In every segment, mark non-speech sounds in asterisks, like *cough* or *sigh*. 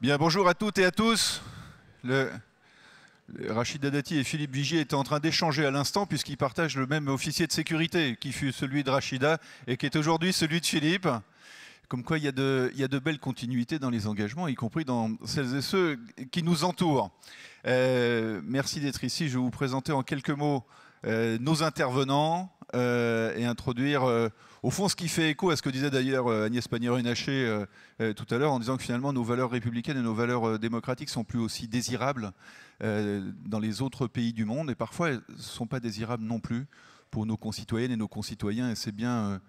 Bien, bonjour à toutes et à tous. Le, Dati Rachid et Philippe Vigier étaient en train d'échanger à l'instant puisqu'ils partagent le même officier de sécurité qui fut celui de Rachida et qui est aujourd'hui celui de Philippe. Comme quoi, il y, a de, il de, belles continuités dans les engagements, y compris dans celles et ceux qui nous entourent. Euh, merci d'être ici. Je vais vous présenter en quelques mots euh, nos intervenants euh, et introduire euh, au fond ce qui fait écho à ce que disait d'ailleurs Agnès Pannier-Runacher tout à l'heure en disant que finalement nos valeurs républicaines et nos valeurs démocratiques sont plus aussi désirables dans les autres pays du monde et parfois elles ne sont pas désirables non plus pour nos concitoyennes et nos concitoyens et c'est bien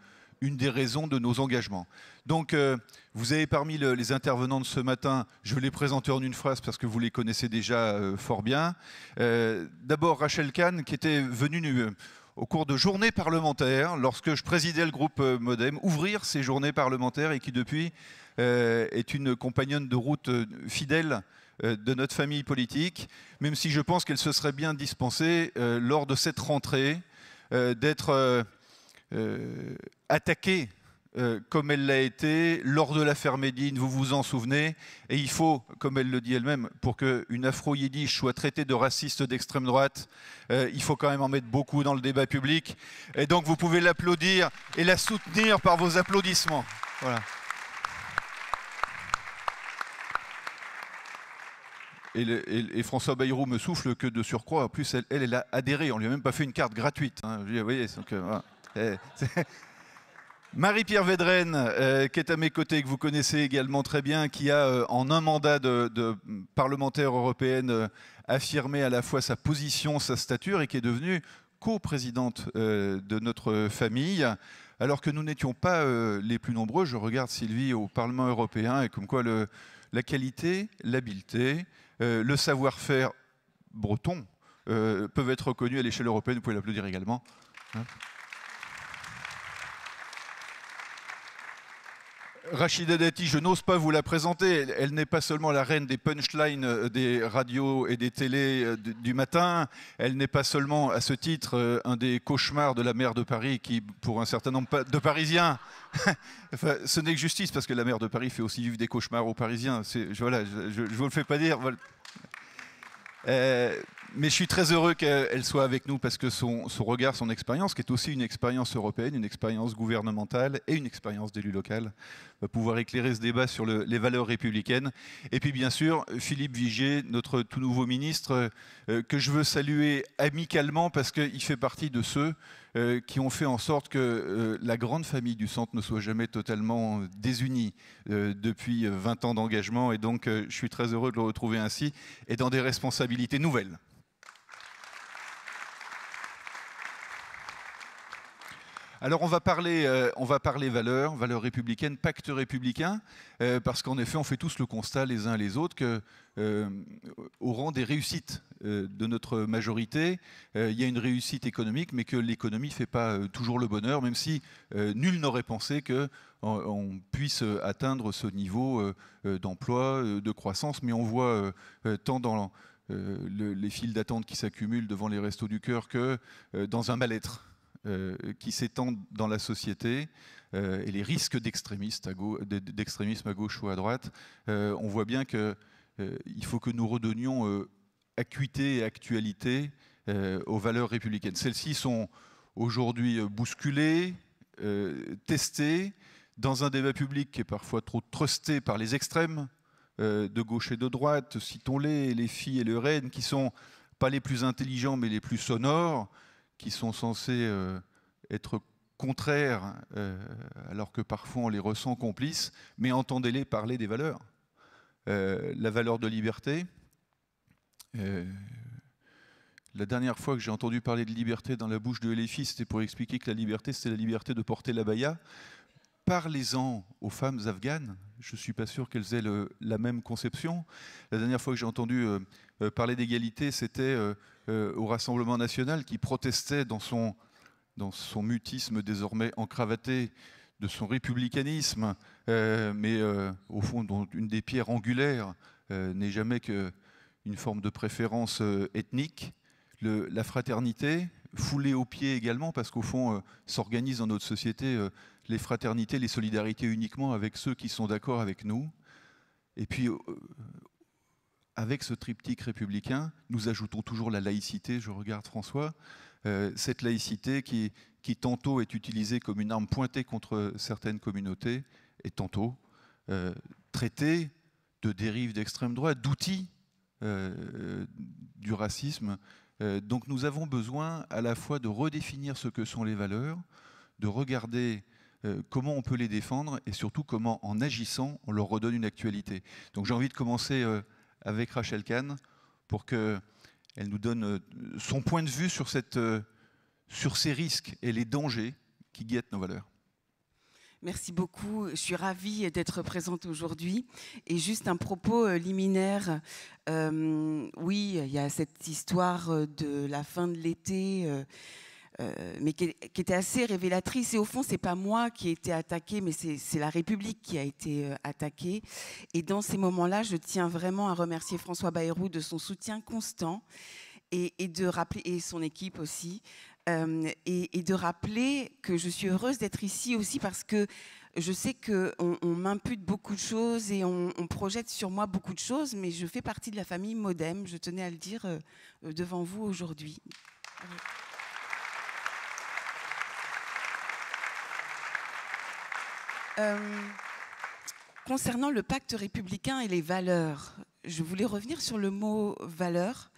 une des raisons de nos engagements. Donc, euh, vous avez parmi les intervenants de ce matin, je vais les présenter en une phrase parce que vous les connaissez déjà euh, fort bien. Euh, d'abord, Rachel Kahn, qui était venue au cours de journées parlementaires, lorsque je présidais le groupe Modem, ouvrir ces journées parlementaires et qui, depuis, est une compagnonne de route fidèle de notre famille politique, même si je pense qu'elle se serait bien dispensée lors de cette rentrée d'être euh, attaquée euh, comme elle l'a été lors de l'affaire Médine, vous vous en souvenez, et il faut, comme elle le dit elle-même, pour qu'une afro-yiddish soit traitée de raciste d'extrême droite, euh, il faut quand même en mettre beaucoup dans le débat public. Et donc vous pouvez l'applaudir et la soutenir par vos applaudissements. Voilà. Et, François Bayrou me souffle que de surcroît, en plus elle, a adhéré, on lui a même pas fait une carte gratuite. Hein. Eh, *laughs* Marie-Pierre Védrenne, euh, qui est à mes côtés, que vous connaissez également très bien, qui a, euh, en un mandat de, parlementaire européenne, euh, affirmé à la fois sa position, sa stature, et qui est devenue coprésidente de notre famille. Alors que nous n'étions pas les plus nombreux, je regarde Sylvie au Parlement européen, et comme quoi le, la qualité, l'habileté, le savoir-faire breton peuvent être reconnus à l'échelle européenne. Vous pouvez l'applaudir également. Hein Rachida Dati, je n'ose pas vous la présenter. Elle, n'est pas seulement la reine des punchlines euh, des radios et des télés euh, du, matin. Elle n'est pas seulement, à ce titre, euh, un des cauchemars de la maire de Paris qui, pour un certain nombre de Parisiens, *laughs* ce n'est que justice parce que la maire de Paris fait aussi vivre des cauchemars aux Parisiens. Je, je ne vous le fais pas dire mais je suis très heureux qu'elle soit avec nous parce que son, regard, son expérience, qui est aussi une expérience européenne, une expérience gouvernementale et une expérience d'élu local, va pouvoir éclairer ce débat sur les valeurs républicaines. Et puis bien sûr, Philippe Vigier, notre tout nouveau ministre, euh, que je veux saluer amicalement parce qu'il fait partie de ceux euh, qui ont fait en sorte que euh, la grande famille du centre ne soit jamais totalement désunie depuis 20 ans d'engagement. Et donc, je suis très heureux de le retrouver ainsi et dans des responsabilités nouvelles. Alors on va parler, euh, on va parler valeurs, valeurs républicaines, pacte républicain, euh, parce qu'en effet, on fait tous le constat les uns les autres que euh, au rang des réussites de notre majorité, il y a une réussite économique, mais que l'économie ne fait pas toujours le bonheur, même si nul n'aurait pensé que puisse atteindre ce niveau d'emploi, de croissance, mais on voit tant dans les files d'attente qui s'accumulent devant les restos du cœur que dans un mal-être euh, qui s'étendent dans la société euh, et les risques d'extrémisme à, gauche ou à droite, euh, on voit bien qu'il faut que nous redonnions acuité et actualité aux valeurs républicaines. Celles-ci sont aujourd'hui bousculées, testées, dans un débat public qui est parfois trop trusté par les extrêmes, de gauche et de droite, citons-les, les filles et le reine, qui sont pas les plus intelligents mais les plus sonores, qui sont censés euh, être contraires, euh, alors que parfois on les ressent complices, mais entendez-les parler des valeurs. Euh, la valeur de liberté. la dernière fois que j'ai entendu parler de liberté dans la bouche de LFI, c'était pour expliquer que la liberté, c'était la liberté de porter la baya parlez-en aux femmes afghanes. Je ne suis pas sûr qu'elles aient la même conception. La dernière fois que j'ai entendu parler d'égalité, c'était euh, au Rassemblement national qui protestait dans son, dans son mutisme désormais encravaté, de son républicanisme, euh, mais euh, au fond dont une des pierres angulaires n'est jamais qu'une forme de préférence ethnique. Le, la fraternité, foulée aux pieds également, parce qu'au fond, s'organisent dans notre société les fraternités, les solidarités uniquement avec ceux qui sont d'accord avec nous. Et puis, avec ce triptyque républicain, nous ajoutons toujours la laïcité, je regarde François, euh, cette laïcité qui, qui tantôt est utilisée comme une arme pointée contre certaines communautés, et tantôt euh, traitée de dérive d'extrême droite, d'outils euh, du racisme. donc nous avons besoin à la fois de redéfinir ce que sont les valeurs, de regarder comment on peut les défendre et surtout comment en agissant on leur redonne une actualité. Donc j'ai envie de commencer avec Rachel Kahn pour qu'elle nous donne euh, son point de vue sur, cette, euh, sur ces risques et les dangers qui guettent nos valeurs. Merci beaucoup. Je suis ravie d'être présente aujourd'hui. Et juste un propos euh, liminaire. oui, il y a cette histoire de la fin de l'été. Euh, mais qui, était assez révélatrice. Et au fond, c'est pas moi qui ai été attaquée, mais c'est la République qui a été euh, attaquée. Et dans ces moments-là, je tiens vraiment à remercier François Bayrou de son soutien constant et, de rappeler et son équipe aussi. Euh, et, de rappeler que je suis heureuse d'être ici aussi parce que je sais qu'on on, m'impute beaucoup de choses et on, projette sur moi beaucoup de choses, mais je fais partie de la famille Modem, je tenais à le dire devant vous aujourd'hui. Euh, concernant le pacte républicain et les valeurs, je voulais revenir sur le mot valeur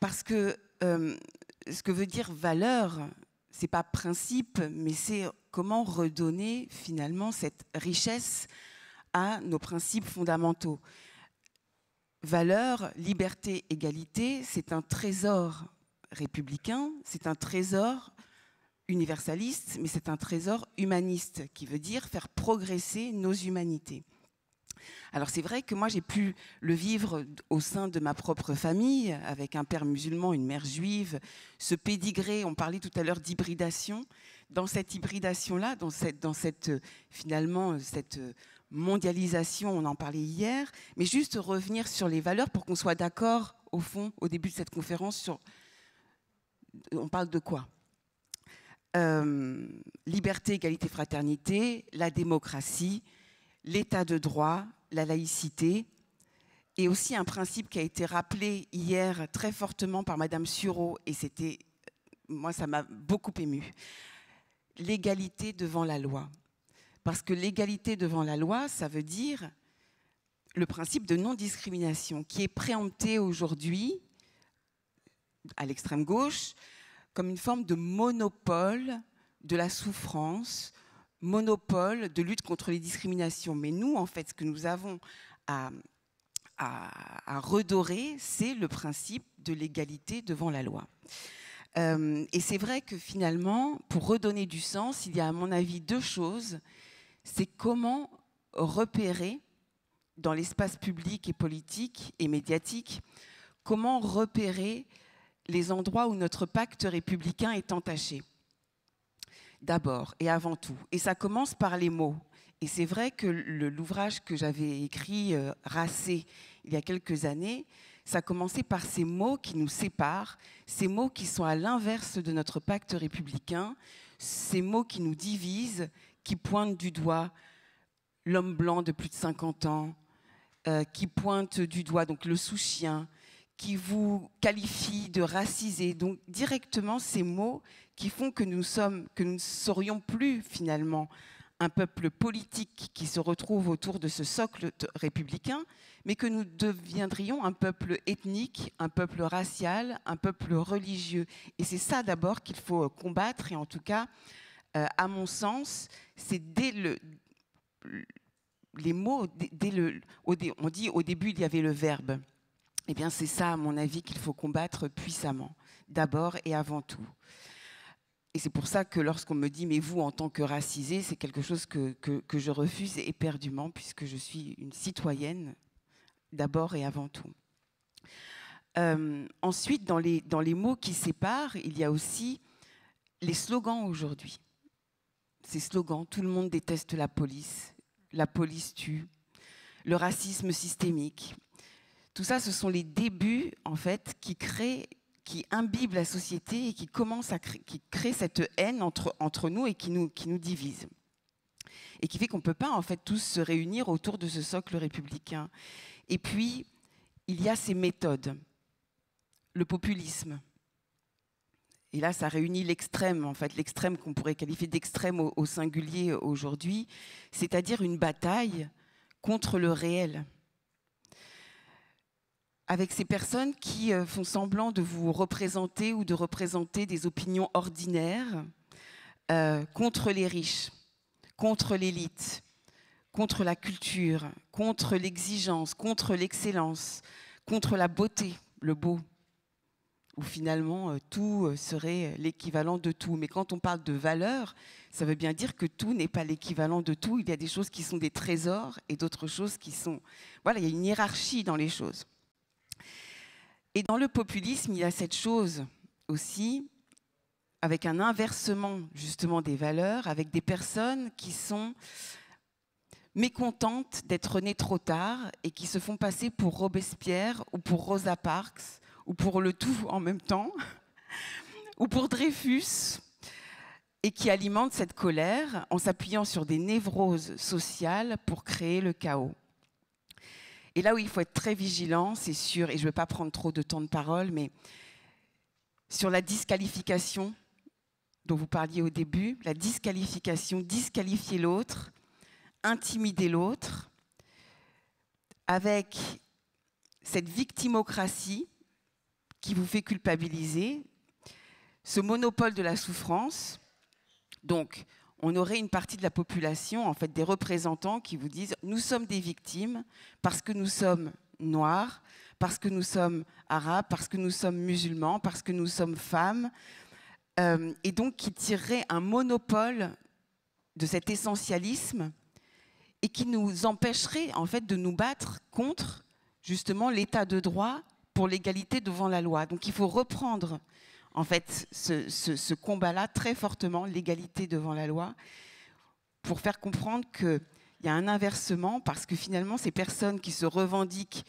parce que euh, ce que veut dire valeur, c'est pas principe, mais c'est comment redonner finalement cette richesse à nos principes fondamentaux. Valeur, liberté, égalité, c'est un trésor républicain, c'est un trésor universaliste, mais c'est un trésor humaniste, qui veut dire faire progresser nos humanités. Alors c'est vrai que moi j'ai pu le vivre au sein de ma propre famille, avec un père musulman, une mère juive, ce pédigré, on parlait tout à l'heure d'hybridation, dans cette hybridation-là, dans cette, dans cette euh, finalement euh, cette euh, mondialisation, on en parlait hier, mais juste revenir sur les valeurs pour qu'on soit d'accord au fond, au début de cette conférence, sur on parle de quoi euh, liberté, égalité, fraternité, la démocratie, l'état de droit, la laïcité, et aussi un principe qui a été rappelé hier très fortement par Madame Sureau, et c'était, moi, ça m'a beaucoup ému, l'égalité devant la loi. Parce que l'égalité devant la loi, ça veut dire le principe de non-discrimination qui est préempté aujourd'hui à l'extrême gauche comme une forme de monopole de la souffrance, monopole de lutte contre les discriminations. Mais nous, en fait, ce que nous avons à, redorer, c'est le principe de l'égalité devant la loi. Euh, et c'est vrai que finalement, pour redonner du sens, il y a à mon avis deux choses. C'est comment repérer dans l'espace public et politique et médiatique, comment repérer les endroits où notre pacte républicain est entaché. D'abord et avant tout. Et ça commence par les mots. Et c'est vrai que l'ouvrage que j'avais écrit, euh, Racé, il y a quelques années, ça commençait par ces mots qui nous séparent, ces mots qui sont à l'inverse de notre pacte républicain, ces mots qui nous divisent, qui pointent du doigt l'homme blanc de plus de 50 ans, euh, qui pointent du doigt donc le sous-chien, qui vous qualifie de racisé. Donc directement ces mots qui font que nous sommes, que nous ne serions plus finalement un peuple politique qui se retrouve autour de ce socle républicain, mais que nous deviendrions un peuple ethnique, un peuple racial, un peuple religieux. Et c'est ça d'abord qu'il faut euh, combattre, et en tout cas, euh, à mon sens, c'est dès le, les mots, dès le, on dit au début il y avait le verbe, eh bien, c'est ça, à mon avis, qu'il faut combattre puissamment, d'abord et avant tout. Et c'est pour ça que lorsqu'on me dit, mais vous, en tant que racisée », c'est quelque chose que, je refuse éperdument, puisque je suis une citoyenne, d'abord et avant tout. Euh, ensuite, dans les, dans les mots qui séparent, il y a aussi les slogans aujourd'hui. Ces slogans, tout le monde déteste la police, la police tue, le racisme systémique, tout ça, ce sont les débuts, en fait, qui créent qui imbibent la société et qui commence à qui crée cette haine entre, entre nous et qui nous, qui nous divise. Et qui fait qu'on ne peut pas en fait tous se réunir autour de ce socle républicain. Et puis, il y a ces méthodes. Le populisme. Et là, ça réunit l'extrême, en fait, l'extrême qu'on pourrait qualifier d'extrême au singulier aujourd'hui, c'est-à-dire une bataille contre le réel avec ces personnes qui euh, font semblant de vous représenter ou de représenter des opinions ordinaires euh, contre les riches, contre l'élite, contre la culture, contre l'exigence, contre l'excellence, contre la beauté, le beau, où finalement euh, tout serait l'équivalent de tout. Mais quand on parle de valeur, ça veut bien dire que tout n'est pas l'équivalent de tout. Il y a des choses qui sont des trésors et d'autres choses qui sont... Voilà, il y a une hiérarchie dans les choses. Et dans le populisme, il y a cette chose aussi, avec un inversement justement des valeurs, avec des personnes qui sont mécontentes d'être nées trop tard et qui se font passer pour Robespierre ou pour Rosa Parks ou pour le tout *laughs* en même temps ou pour Dreyfus et qui alimentent cette colère en s'appuyant sur des névroses sociales pour créer le chaos. Et là où il faut être très vigilant, c'est sûr, et je ne veux pas prendre trop de temps de parole, mais sur la disqualification dont vous parliez au début, la disqualification, disqualifier l'autre, intimider l'autre, avec cette victimocratie qui vous fait culpabiliser, ce monopole de la souffrance. Donc, on aurait une partie de la population, en fait des représentants qui vous disent nous sommes des victimes parce que nous sommes noirs, parce que nous sommes arabes, parce que nous sommes musulmans, parce que nous sommes femmes, euh, et donc qui tireraient un monopole de cet essentialisme et qui nous empêcherait en fait de nous battre contre justement l'état de droit pour l'égalité devant la loi. Donc il faut reprendre en fait ce, combat-là très fortement, l'égalité devant la loi, pour faire comprendre qu'il y a un inversement parce que finalement ces personnes qui se revendiquent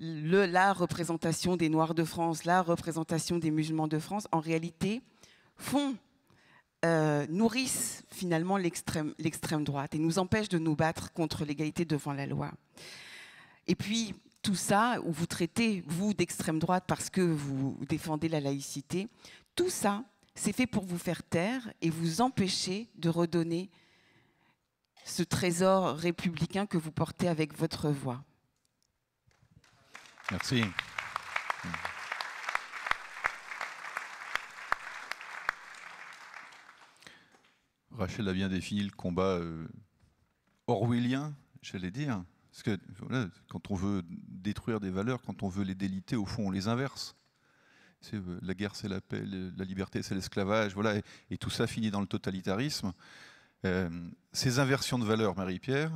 le, la représentation des Noirs de France, la représentation des musulmans de France, en réalité font euh, nourrissent finalement l'extrême droite et nous empêchent de nous battre contre l'égalité devant la loi. Et puis, tout ça, où vous traitez, vous, d'extrême droite parce que vous défendez la laïcité, tout ça, c'est fait pour vous faire taire et vous empêcher de redonner ce trésor républicain que vous portez avec votre voix. Merci. Mmh. Rachel a bien défini le combat euh, orwellien, j'allais dire, parce que quand on veut détruire des valeurs, quand on veut les déliter, au fond, on les inverse. Euh, la guerre, c'est la paix, la liberté, c'est l'esclavage, voilà, et, tout ça finit dans le totalitarisme. Euh, ces inversions de valeurs, Marie-Pierre,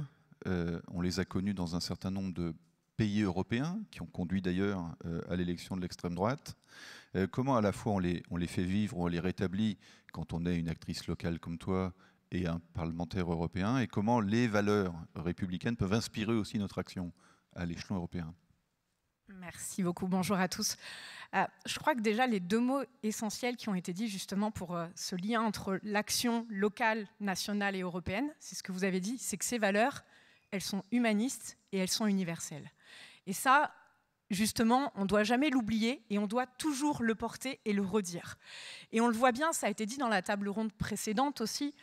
euh, on les a connues dans un certain nombre de pays européens, qui ont conduit d'ailleurs à l'élection de l'extrême droite. comment à la fois on les fait vivre, on les rétablit quand on est une actrice locale comme toi et un parlementaire européen, et comment les valeurs républicaines peuvent inspirer aussi notre action à l'échelon européen. Merci beaucoup, bonjour à tous. Euh, je crois que déjà les deux mots essentiels qui ont été dits justement pour euh, ce lien entre l'action locale, nationale et européenne, c'est ce que vous avez dit, c'est que ces valeurs, elles sont humanistes et elles sont universelles. Et ça, justement, on ne doit jamais l'oublier et on doit toujours le porter et le redire. Et on le voit bien, ça a été dit dans la table ronde précédente aussi,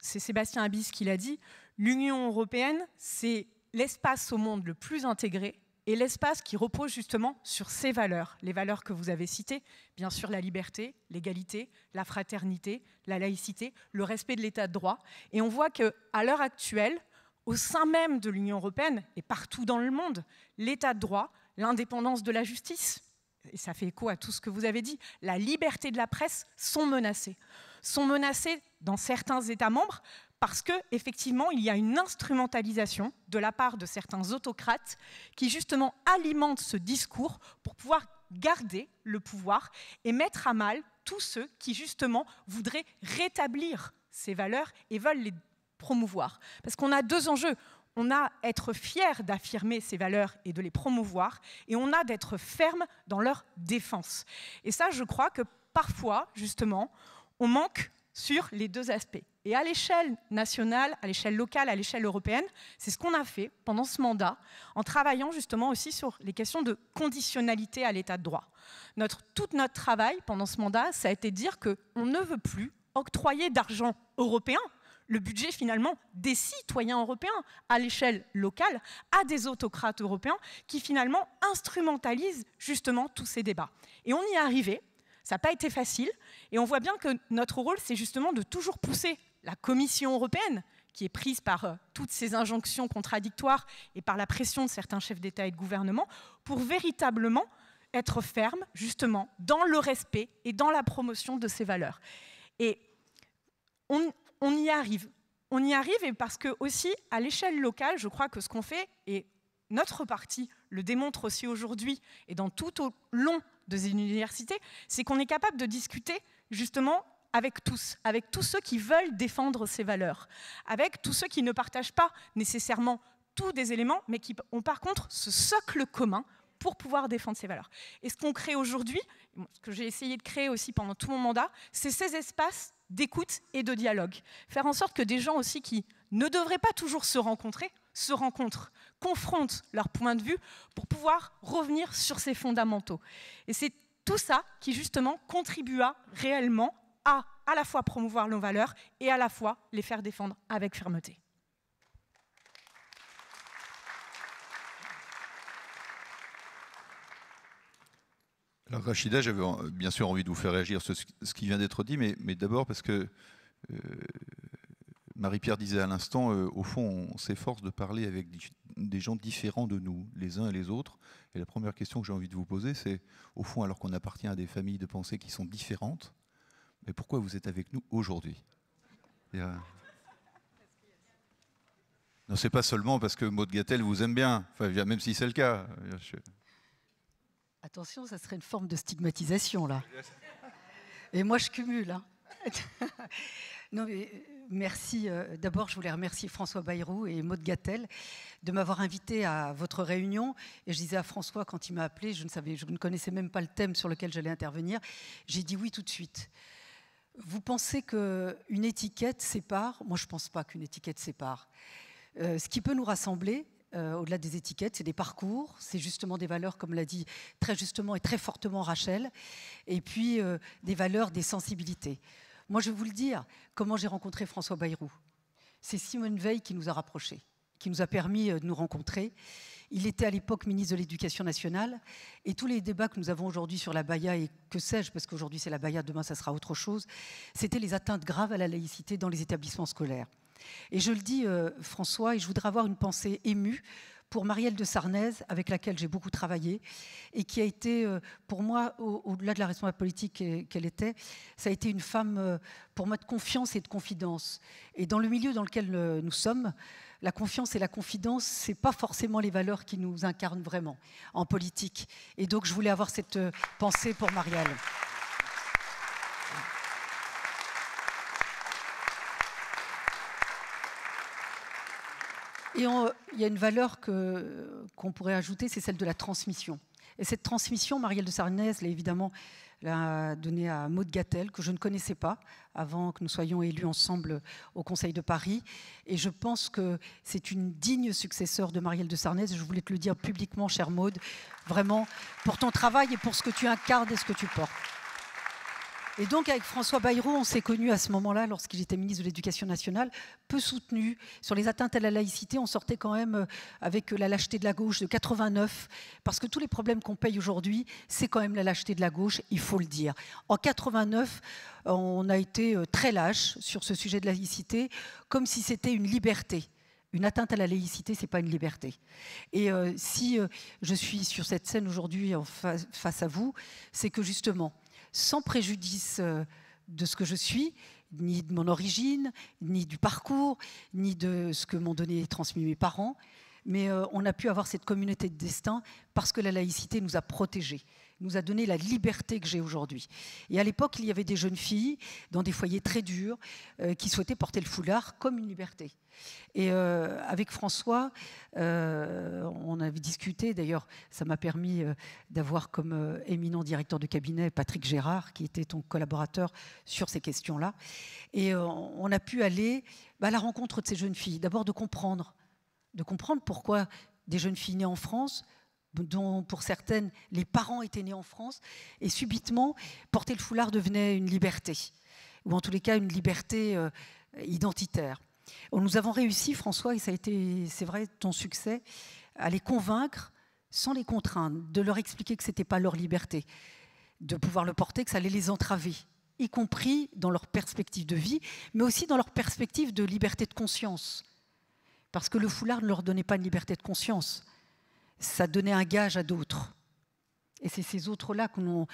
c'est Sébastien Abyss qui l'a dit, l'Union européenne, c'est l'espace au monde le plus intégré et l'espace qui repose justement sur ces valeurs, les valeurs que vous avez citées, bien sûr la liberté, l'égalité, la fraternité, la laïcité, le respect de l'état de droit. Et on voit que à l'heure actuelle, au sein même de l'Union européenne et partout dans le monde, l'état de droit, l'indépendance de la justice, et ça fait écho à tout ce que vous avez dit, la liberté de la presse sont menacées. Sont menacées dans certains États membres parce que effectivement il y a une instrumentalisation de la part de certains autocrates qui justement alimentent ce discours pour pouvoir garder le pouvoir et mettre à mal tous ceux qui justement voudraient rétablir ces valeurs et veulent les promouvoir parce qu'on a deux enjeux on a être fier d'affirmer ces valeurs et de les promouvoir, et on a d'être ferme dans leur défense. Et ça, je crois que parfois, justement, on manque sur les deux aspects. Et à l'échelle nationale, à l'échelle locale, à l'échelle européenne, c'est ce qu'on a fait pendant ce mandat, en travaillant justement aussi sur les questions de conditionnalité à l'état de droit. Notre, tout notre travail pendant ce mandat, ça a été de dire qu'on ne veut plus octroyer d'argent européen, le budget finalement des citoyens européens à l'échelle locale, à des autocrates européens qui finalement instrumentalisent justement tous ces débats. Et on y est arrivé, ça n'a pas été facile, et on voit bien que notre rôle, c'est justement de toujours pousser la Commission européenne, qui est prise par euh, toutes ces injonctions contradictoires et par la pression de certains chefs d'État et de gouvernement, pour véritablement être ferme, justement, dans le respect et dans la promotion de ces valeurs. Et on, y arrive. On y arrive et parce que aussi, à l'échelle locale, je crois que ce qu'on fait, et notre parti le démontre aussi aujourd'hui et dans tout au long ces universités, c'est qu'on est capable de discuter justement avec tous, avec tous ceux qui veulent défendre ces valeurs, avec tous ceux qui ne partagent pas nécessairement tous des éléments, mais qui ont par contre ce socle commun pour pouvoir défendre ces valeurs. Et ce qu'on crée aujourd'hui, ce que j'ai essayé de créer aussi pendant tout mon mandat, c'est ces espaces d'écoute et de dialogue. Faire en sorte que des gens aussi qui ne devraient pas toujours se rencontrer, se rencontrent, confrontent leur point de vue pour pouvoir revenir sur ces fondamentaux. Et c'est tout ça qui justement contribua réellement à à la fois promouvoir nos valeurs et à la fois les faire défendre avec fermeté. Alors Rachida, j'avais bien sûr envie de vous faire réagir sur ce qui vient d'être dit, mais, d'abord parce que euh, Marie-Pierre disait à l'instant, euh, au fond, on s'efforce de parler avec des gens différents de nous, les uns et les autres. Et la première question que j'ai envie de vous poser, c'est, au fond, alors qu'on appartient à des familles de pensée qui sont différentes, mais pourquoi vous êtes avec nous aujourd'hui Non, c'est pas seulement parce que Maud Gattel vous aime bien, même si c'est le cas. Attention, ça serait une forme de stigmatisation, là. Et moi, je cumule. Hein. *laughs* non, mais merci. Euh, d'abord, je voulais remercier François Bayrou et Maud Gattel de m'avoir invité à votre réunion. Et je disais à François, quand il m'a appelé, je ne, savais, je ne connaissais même pas le thème sur lequel j'allais intervenir, j'ai dit oui tout de suite. Vous pensez qu'une étiquette sépare Moi, je ne pense pas qu'une étiquette sépare. Euh, ce qui peut nous rassembler, euh, au-delà des étiquettes, c'est des parcours, c'est justement des valeurs, comme l'a dit très justement et très fortement Rachel, et puis des valeurs, des sensibilités. Moi, je vais vous le dire, comment j'ai rencontré François Bayrou. C'est Simone Veil qui nous a rapprochés, qui nous a permis euh, de nous rencontrer. Il était à l'époque ministre de l'Éducation nationale. Et tous les débats que nous avons aujourd'hui sur la Baïa, et que sais-je, parce qu'aujourd'hui c'est la Baïa, demain ça sera autre chose, c'était les atteintes graves à la laïcité dans les établissements scolaires. Et je le dis, euh, François, et je voudrais avoir une pensée émue pour Marielle de Sarnez, avec laquelle j'ai beaucoup travaillé, et qui a été, euh, pour moi, au-delà de la responsabilité politique qu'elle était, ça a été une femme, euh, pour moi, de confiance et de confidence. Et dans le milieu dans lequel euh, nous sommes, la confiance et la confidence, ce n'est pas forcément les valeurs qui nous incarnent vraiment en politique. Et donc, je voulais avoir cette pensée pour Marielle. Et il y a une valeur qu'on pourrait ajouter, c'est celle de la transmission. Et cette transmission, Marielle de Sarnez l'a évidemment l'a donnée à Maud Gattel, que je ne connaissais pas avant que nous soyons élus ensemble au Conseil de Paris. Et je pense que c'est une digne successeur de Marielle de Sarnez. Je voulais te le dire publiquement, chère Maud, vraiment pour ton travail et pour ce que tu incarnes et ce que tu portes. Et donc avec François Bayrou, on s'est connu à ce moment-là, lorsqu'il était ministre de l'Éducation nationale, peu soutenu. Sur les atteintes à la laïcité, on sortait quand même euh, avec euh, la lâcheté de la gauche de 89, parce que tous les problèmes qu'on paye aujourd'hui, c'est quand même la lâcheté de la gauche, il faut le dire. En 89, on a été euh, très lâche sur ce sujet de laïcité, comme si c'était une liberté une atteinte à la laïcité, n'est pas une liberté. Et si je suis sur cette scène aujourd'hui face à vous, c'est que justement, sans préjudice euh, de ce que je suis, ni de mon origine, ni du parcours, ni de ce que m'ont donné et transmis mes parents. Mais euh, on a pu avoir cette communauté de destin parce que la laïcité nous a protégés nous a donné la liberté que j'ai aujourd'hui. Et à l'époque, il y avait des jeunes filles dans des foyers très durs euh, qui souhaitaient porter le foulard comme une liberté. Et euh, avec François, euh, on avait discuté, d'ailleurs, ça m'a permis d'avoir comme éminent directeur de cabinet Patrick Gérard, qui était ton collaborateur sur ces questions-là. Et on a pu aller bah, à la rencontre de ces jeunes filles, d'abord de comprendre, de comprendre pourquoi des jeunes filles nées en France dont pour certaines les parents étaient nés en France, et subitement, porter le foulard devenait une liberté, ou en tous les cas une liberté euh, identitaire. Nous avons réussi, François, et ça a été, c'est vrai, ton succès, à les convaincre sans les contraindre, de leur expliquer que ce n'était pas leur liberté, de pouvoir le porter, que ça allait les entraver, y compris dans leur perspective de vie, mais aussi dans leur perspective de liberté de conscience. Parce que le foulard ne leur donnait pas une liberté de conscience ça donnait un gage à d'autres. Et c'est ces autres-là que, nous,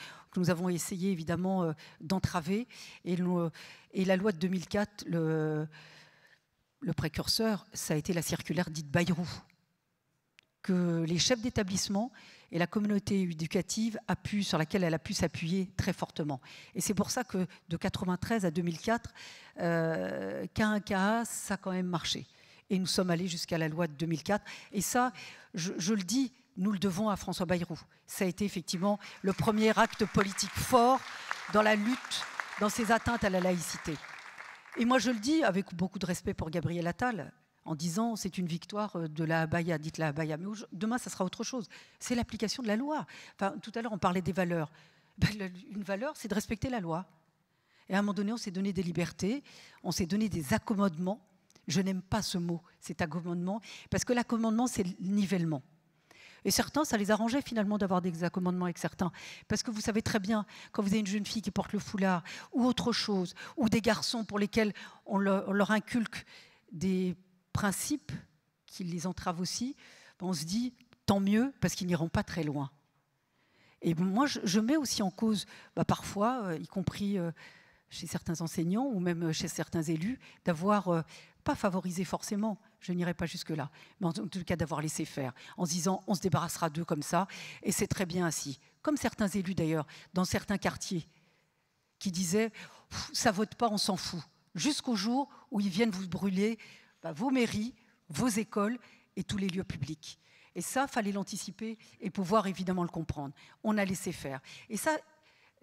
avons essayé évidemment euh, d'entraver. Euh, et, la loi de 2004, le, le, précurseur, ça a été la circulaire dite Bayrou, que les chefs d'établissement et la communauté éducative a pu sur laquelle elle a pu s'appuyer très fortement. Et c'est pour ça que de 1993 à 2004, euh, k 1 ça a quand même marché et nous sommes allés jusqu'à la loi de 2004. Et ça, je, le dis, nous le devons à François Bayrou. Ça a été effectivement le premier acte politique fort dans la lutte, dans ces atteintes à la laïcité. Et moi, je le dis avec beaucoup de respect pour Gabriel Attal, en disant c'est une victoire euh, de la Abaya, dites la Abaya, mais demain, ça sera autre chose. C'est l'application de la loi. Enfin, tout à l'heure, on parlait des valeurs. *laughs* Ben, une valeur, c'est de respecter la loi. Et à un moment donné, on s'est donné des libertés, on s'est donné des accommodements je n'aime pas ce mot, c'est accommodement, parce que l'accommodement, c'est le nivellement. Et certains, ça les arrangeait finalement d'avoir des accommodements avec certains. Parce que vous savez très bien, quand vous avez une jeune fille qui porte le foulard, ou autre chose, ou des garçons pour lesquels on, leur inculque des principes qui les entravent aussi, ben, on se dit tant mieux, parce qu'ils n'iront pas très loin. Et moi, je, mets aussi en cause, ben, parfois, euh, y compris. Euh, chez certains enseignants ou même euh, chez certains élus, d'avoir pas favoriser forcément, je n'irai pas jusque-là, mais en tout cas d'avoir laissé faire, en se disant on se débarrassera d'eux comme ça, et c'est très bien ainsi. Comme certains élus d'ailleurs, dans certains quartiers, qui disaient ça vote pas, on s'en fout, jusqu'au jour où ils viennent vous brûler bah, vos mairies, vos écoles et tous les lieux publics. Et ça, fallait l'anticiper et pouvoir évidemment le comprendre. On a laissé faire. Et ça,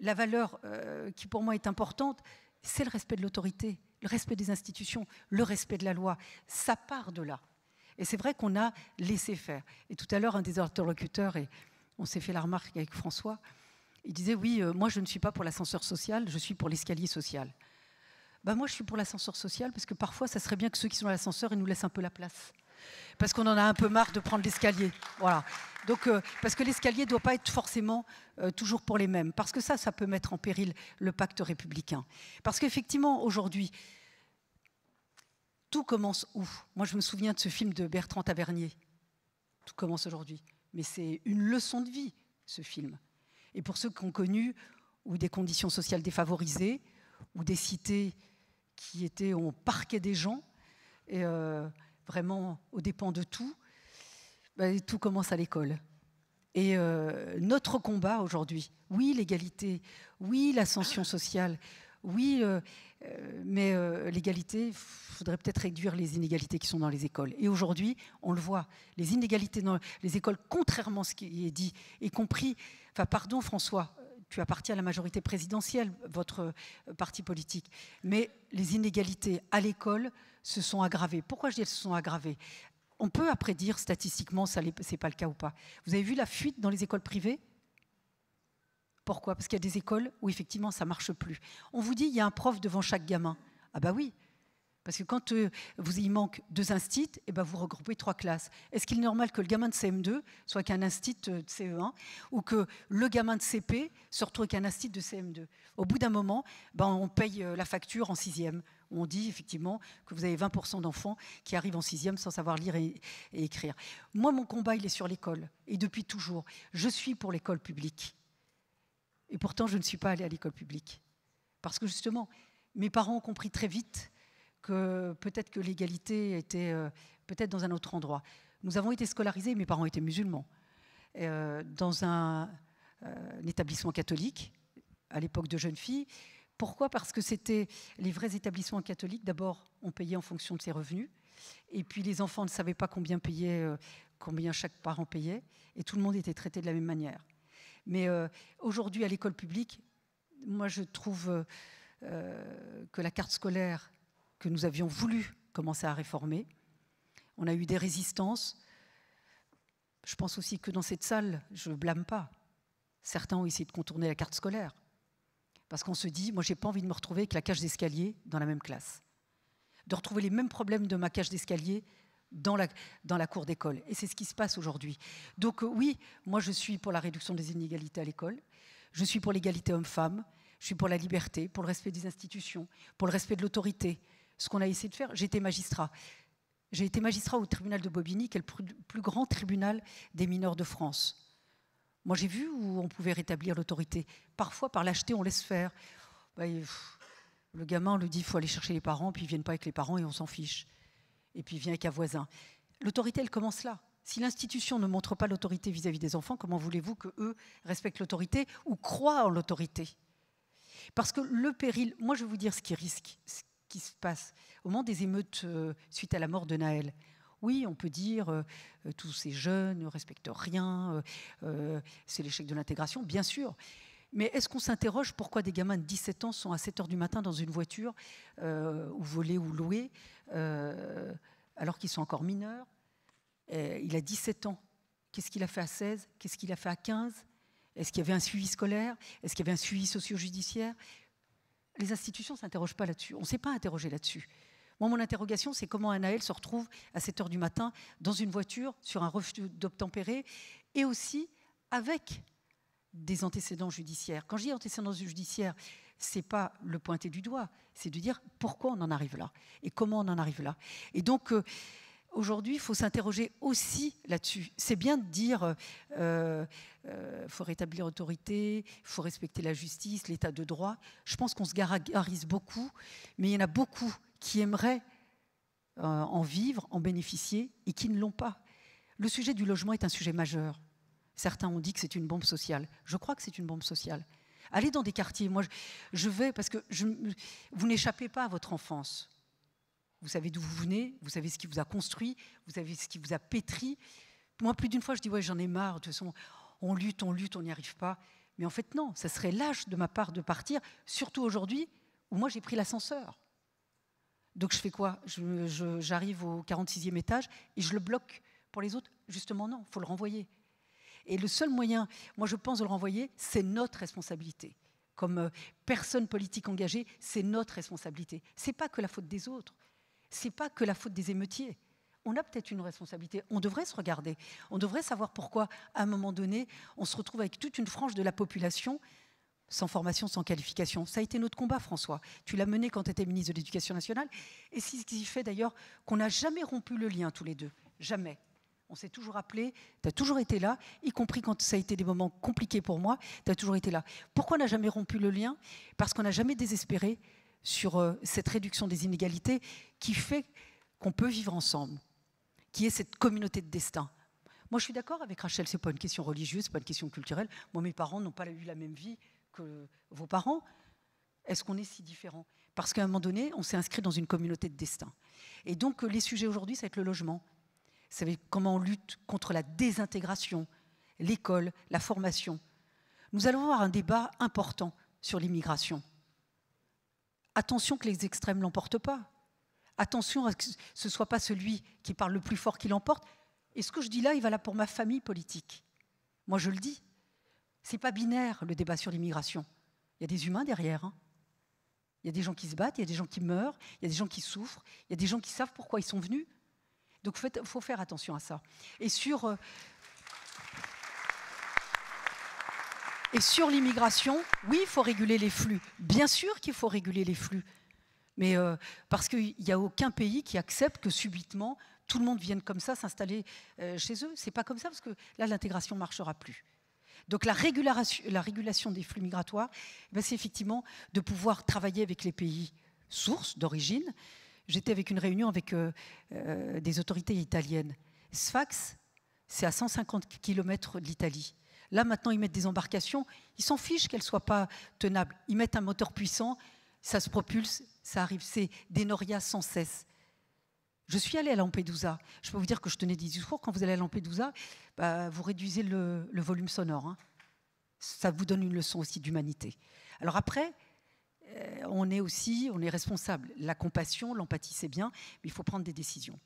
la valeur euh, qui pour moi est importante, c'est le respect de l'autorité le respect des institutions, le respect de la loi, ça part de là. Et c'est vrai qu'on a laissé faire. Et tout à l'heure, un des interlocuteurs, et on s'est fait la remarque avec François, il disait, oui, euh, moi je ne suis pas pour l'ascenseur social, je suis pour l'escalier social. Ben, moi je suis pour l'ascenseur social parce que parfois ça serait bien que ceux qui sont à l'ascenseur, ils nous laissent un peu la place parce qu'on en a un peu marre de prendre l'escalier. Voilà. Donc, euh, parce que l'escalier ne doit pas être forcément euh, toujours pour les mêmes, parce que ça, ça peut mettre en péril le pacte républicain. Parce qu'effectivement, aujourd'hui, tout commence où Moi, je me souviens de ce film de Bertrand Tavernier. Tout commence aujourd'hui. Mais c'est une leçon de vie, ce film. Et pour ceux qui ont connu ou des conditions sociales défavorisées, ou des cités qui étaient, où on des gens, et euh, vraiment au dépend de tout, bah, tout commence à l'école. Et euh, notre combat aujourd'hui, oui l'égalité, oui l'ascension sociale, oui, euh, euh, mais l'égalité, il faudrait peut-être réduire les inégalités qui sont dans les écoles. Et aujourd'hui, on le voit, les inégalités dans les écoles, contrairement à ce qui est dit, y compris, enfin pardon François, tu appartiens à la majorité présidentielle, votre parti politique, mais les inégalités à l'école se sont aggravées. Pourquoi je dis elles se sont aggravées On peut après dire statistiquement, ça c'est pas le cas ou pas. Vous avez vu la fuite dans les écoles privées Pourquoi Parce qu'il y a des écoles où effectivement ça marche plus. On vous dit il y a un prof devant chaque gamin. Ah bah oui, parce que quand euh, vous il manque deux instits, et eh ben vous regroupez trois classes. Est-ce qu'il est normal que le gamin de CM2 soit qu'un instit de CE1 ou que le gamin de CP se retrouve qu'un instit de CM2 Au bout d'un moment, ben on paye euh, la facture en sixième. On dit effectivement que vous avez 20% d'enfants qui arrivent en sixième sans savoir lire et écrire. Moi, mon combat, il est sur l'école, et depuis toujours. Je suis pour l'école publique. Et pourtant, je ne suis pas allée à l'école publique. Parce que justement, mes parents ont compris très vite que peut-être que l'égalité était euh, peut-être dans un autre endroit. Nous avons été scolarisés, mes parents étaient musulmans, euh, dans un, euh, établissement catholique, à l'époque de jeune filles. Pourquoi Parce que c'était les vrais établissements catholiques. D'abord, on payait en fonction de ses revenus. Et puis les enfants ne savaient pas combien, payait, combien chaque parent payait. Et tout le monde était traité de la même manière. Mais aujourd'hui, à l'école publique, moi, je trouve que la carte scolaire que nous avions voulu commencer à réformer. On a eu des résistances. Je pense aussi que dans cette salle, je ne blâme pas. Certains ont essayé de contourner la carte scolaire. Parce qu'on se dit, moi, j'ai pas envie de me retrouver avec la cage d'escalier dans la même classe. De retrouver les mêmes problèmes de ma cage d'escalier dans la, dans la cour d'école. Et c'est ce qui se passe aujourd'hui. Donc, euh, oui, moi, je suis pour la réduction des inégalités à l'école. Je suis pour l'égalité homme-femme. Je suis pour la liberté, pour le respect des institutions, pour le respect de l'autorité, ce qu'on a essayé de faire. J'étais magistrat. J'ai été magistrat au tribunal de Bobigny, qui est le plus grand tribunal des mineurs de France. Moi, j'ai vu où on pouvait rétablir l'autorité. Parfois, par lâcheté, on laisse faire. Ben, le gamin, on lui dit, il faut aller chercher les parents, puis ils viennent pas avec les parents et on s'en fiche. Et puis, il vient avec un voisin. L'autorité, elle commence là. Si l'institution ne montre pas l'autorité vis-à-vis des enfants, comment voulez-vous que eux respectent l'autorité ou croient en l'autorité Parce que le péril, moi, je vais vous dire ce qui risque, se passe au moment des émeutes euh, suite à la mort de Naël. Oui, on peut dire euh, euh, tous ces jeunes ne respectent rien, c'est l'échec de l'intégration, bien sûr. Mais est-ce qu'on s'interroge pourquoi des gamins de 17 ans sont à 7 heures du matin dans une voiture, ou volés ou loués, alors qu'ils sont encore mineurs Il a 17 ans. Qu'est-ce qu'il a fait à 16 Qu'est-ce qu'il a fait à 15 Est-ce qu'il y avait un suivi scolaire Est-ce qu'il y avait un suivi socio-judiciaire les institutions ne s'interrogent pas là-dessus. On ne s'est pas interrogé là-dessus. Moi, mon interrogation, c'est comment Anaël se retrouve à 7 h du matin dans une voiture, sur un refus d'obtempérer, et aussi avec des antécédents judiciaires. Quand je dis antécédents judiciaires, c'est pas le pointer du doigt, c'est de dire pourquoi on en arrive là et comment on en arrive là. Et donc, euh, aujourd'hui, il faut s'interroger aussi là-dessus. C'est bien de dire qu'il euh, euh, euh, faut rétablir l'autorité, il faut respecter la justice, l'état de droit. Je pense qu'on se gargarise beaucoup, mais il y en a beaucoup qui aimeraient en vivre, en bénéficier, et qui ne l'ont pas. Le sujet du logement est un sujet majeur. Certains ont dit que c'est une bombe sociale. Je crois que c'est une bombe sociale. Allez dans des quartiers. Moi, je, vais parce que je, vous n'échappez pas à votre enfance. Vous savez d'où vous venez, vous savez ce qui vous a construit, vous savez ce qui vous a pétri. Moi, plus d'une fois, je dis, ouais, j'en ai marre, de toute façon, on lutte, on lutte, on n'y arrive pas. Mais en fait, non, ça serait lâche de ma part de partir, surtout aujourd'hui où moi j'ai pris l'ascenseur. Donc je fais quoi J'arrive au 46e étage et je le bloque. Pour les autres, justement, non, il faut le renvoyer. Et le seul moyen, moi je pense, de le renvoyer, c'est notre responsabilité. Comme euh, personne politique engagée, c'est notre responsabilité. C'est pas que la faute des autres c'est pas que la faute des émeutiers. On a peut-être une responsabilité. On devrait se regarder. On devrait savoir pourquoi, à un moment donné, on se retrouve avec toute une frange de la population sans formation, sans qualification. Ça a été notre combat, François. Tu l'as mené quand tu étais ministre de l'Éducation nationale. Et c'est ce qui fait d'ailleurs qu'on n'a jamais rompu le lien tous les deux. Jamais. On s'est toujours appelés, tu as toujours été là, y compris quand ça a été des moments compliqués pour moi, tu as toujours été là. Pourquoi on n'a jamais rompu le lien Parce qu'on n'a jamais désespéré, sur euh, cette réduction des inégalités qui fait qu'on peut vivre ensemble, qui est cette communauté de destin. Moi, je suis d'accord avec Rachel, n'est pas une question religieuse, n'est pas une question culturelle. Moi, mes parents n'ont pas eu la même vie que vos parents. Est-ce qu'on est si différents Parce qu'à un moment donné, on s'est inscrit dans une communauté de destin. Et donc, les sujets aujourd'hui, ça va être le logement. Ça va être comment on lutte contre la désintégration, l'école, la formation. Nous allons avoir un débat important sur l'immigration attention que les extrêmes ne l'emportent pas. Attention à ce que ce ne soit pas celui qui parle le plus fort qui l'emporte. Et ce que je dis là, il va là pour ma famille politique. Moi, je le dis. C'est pas binaire le débat sur l'immigration. Il y a des humains derrière. Hein. Il y a des gens qui se battent, il y a des gens qui meurent, il y a des gens qui souffrent, il y a des gens qui savent pourquoi ils sont venus. Donc il faut faire attention à ça. Et sur, euh, Et sur l'immigration, oui, il faut réguler les flux. Bien sûr qu'il faut réguler les flux. Mais euh, parce qu'il n'y a aucun pays qui accepte que subitement tout le monde vienne comme ça s'installer euh, chez eux. C'est pas comme ça parce que là l'intégration ne marchera plus. Donc la régulation, des flux migratoires, ben, c'est effectivement de pouvoir travailler avec les pays sources d'origine. J'étais avec une réunion avec euh, des autorités italiennes. Sfax, c'est à 150 km de l'Italie. Là, maintenant, ils mettent des embarcations. Ils s'en fichent qu'elles ne soient pas tenables. Ils mettent un moteur puissant, ça se propulse, ça arrive. C'est des norias sans cesse. Je suis allée à Lampedusa. Je peux vous dire que je tenais des discours. Quand vous allez à Lampedusa, bah, vous réduisez le, volume sonore. Hein. Ça vous donne une leçon aussi d'humanité. Alors après, euh, on est aussi, on est responsable. La compassion, l'empathie, c'est bien, mais il faut prendre des décisions.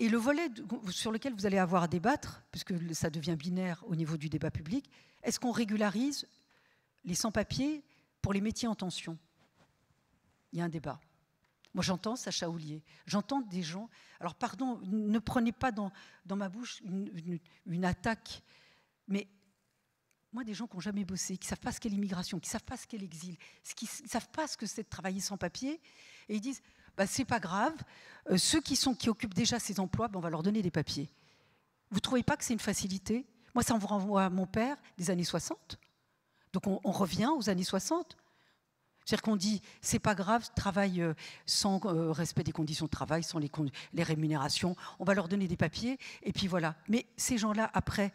Et le volet sur lequel vous allez avoir à débattre, puisque ça devient binaire au niveau du débat public, est-ce qu'on régularise les sans-papiers pour les métiers en tension Il y a un débat. Moi, j'entends Sacha Oulier. J'entends des gens. Alors, pardon, ne prenez pas dans, ma bouche une, attaque, mais moi, des gens qui n'ont jamais bossé, qui ne savent pas ce qu'est l'immigration, qui ne savent pas ce qu'est l'exil, qui ne savent pas ce que c'est de travailler sans papier, et ils disent bah, c'est pas grave, euh, ceux qui, sont, qui occupent déjà ces emplois, bah, on va leur donner des papiers. Vous ne trouvez pas que c'est une facilité Moi, ça vous renvoie à mon père des années 60. Donc on, revient aux années 60. C'est-à-dire qu'on dit, c'est pas grave, travail euh, sans euh, respect des conditions de travail, sans les, les, rémunérations, on va leur donner des papiers, et puis voilà. Mais ces gens-là, après,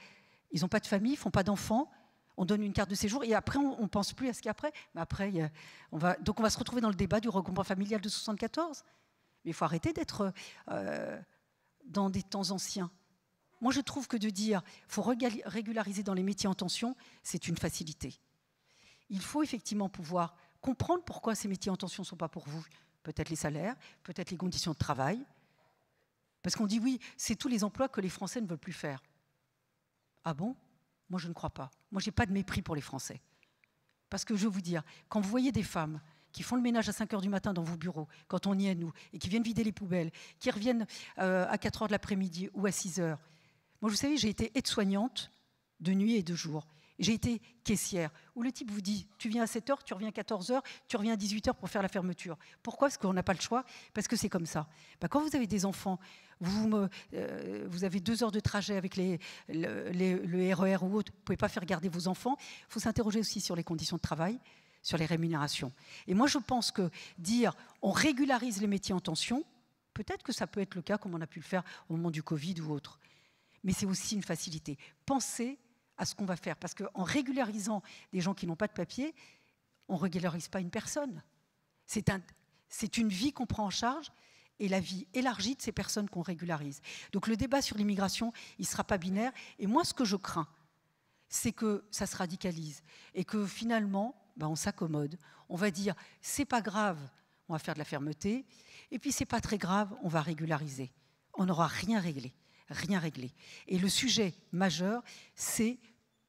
ils n'ont pas de famille, ils font pas d'enfants, on donne une carte de séjour et après on, ne pense plus à ce qu'il y a après. Mais après, on va, donc on va se retrouver dans le débat du regroupement familial de 74. Mais il faut arrêter d'être euh, dans des temps anciens. Moi, je trouve que de dire faut régulariser dans les métiers en tension, c'est une facilité. Il faut effectivement pouvoir comprendre pourquoi ces métiers en tension ne sont pas pour vous. Peut-être les salaires, peut-être les conditions de travail. Parce qu'on dit oui, c'est tous les emplois que les Français ne veulent plus faire. Ah bon moi, je ne crois pas. Moi, je n'ai pas de mépris pour les Français. Parce que je veux vous dire, quand vous voyez des femmes qui font le ménage à 5 heures du matin dans vos bureaux, quand on y est, nous, et qui viennent vider les poubelles, qui reviennent euh, à 4 heures de l'après-midi ou à 6 heures. Moi, vous savez, j'ai été aide-soignante de nuit et de jour. J'ai été caissière, où le type vous dit, tu viens à 7h, tu reviens à 14h, tu reviens à 18h pour faire la fermeture. Pourquoi Parce qu'on n'a pas le choix, parce que c'est comme ça. Bah, quand vous avez des enfants, vous, me, euh, vous, avez deux heures de trajet avec les, le, le, RER e ou autre, vous ne pouvez pas faire garder vos enfants. Il faut s'interroger aussi sur les conditions de travail, sur les rémunérations. Et moi, je pense que dire on régularise les métiers en tension, peut-être que ça peut être le cas comme on a pu le faire au moment du Covid ou autre. Mais c'est aussi une facilité. Pensez à ce qu'on va faire. Parce qu'en régularisant des gens qui n'ont pas de papier, on régularise pas une personne. C'est un, une vie qu'on prend en charge et la vie élargie de ces personnes qu'on régularise. Donc le débat sur l'immigration, il ne sera pas binaire. Et moi, ce que je crains, c'est que ça se radicalise et que finalement, bah, on s'accommode. On va dire, c'est pas grave, on va faire de la fermeté, et puis c'est pas très grave, on va régulariser. On n'aura rien réglé rien réglé. Et le sujet majeur, c'est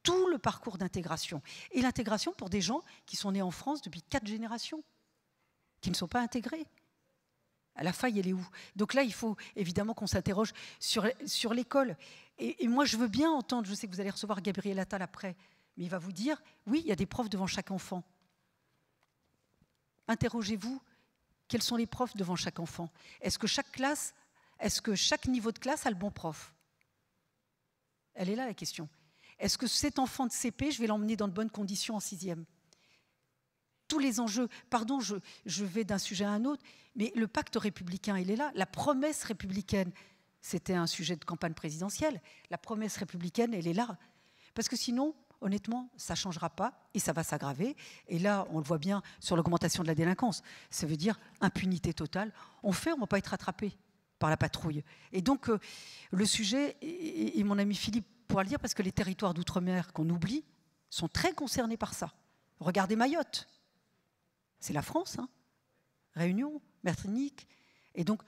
tout le parcours d'intégration. Et l'intégration pour des gens qui sont nés en France depuis quatre générations, qui ne sont pas intégrés. À ah, la faille, elle est où Donc là, il faut évidemment qu'on s'interroge sur, sur l'école. et, moi, je veux bien entendre, je sais que vous allez recevoir Gabriel Attal après, mais il va vous dire, oui, il y a des profs devant chaque enfant. Interrogez-vous, quels sont les profs devant chaque enfant Est-ce que chaque classe est-ce que chaque niveau de classe a le bon prof Elle est là la question. Est-ce que cet enfant de CP, je vais l'emmener dans de bonnes conditions en sixième Tous les enjeux, pardon, je, je vais d'un sujet à un autre, mais le pacte républicain, il est là. La promesse républicaine, c'était un sujet de campagne présidentielle. La promesse républicaine, elle est là. Parce que sinon, honnêtement, ça ne changera pas et ça va s'aggraver. Et là, on le voit bien sur l'augmentation de la délinquance. Ça veut dire impunité totale. On fait, on ne va pas être rattrapé par la patrouille. Et donc, euh, le sujet, et, mon ami Philippe pourra le dire, parce que les territoires d'outre-mer qu'on oublie sont très concernés par ça. Regardez Mayotte. C'est la France, hein Réunion, Martinique. Et donc,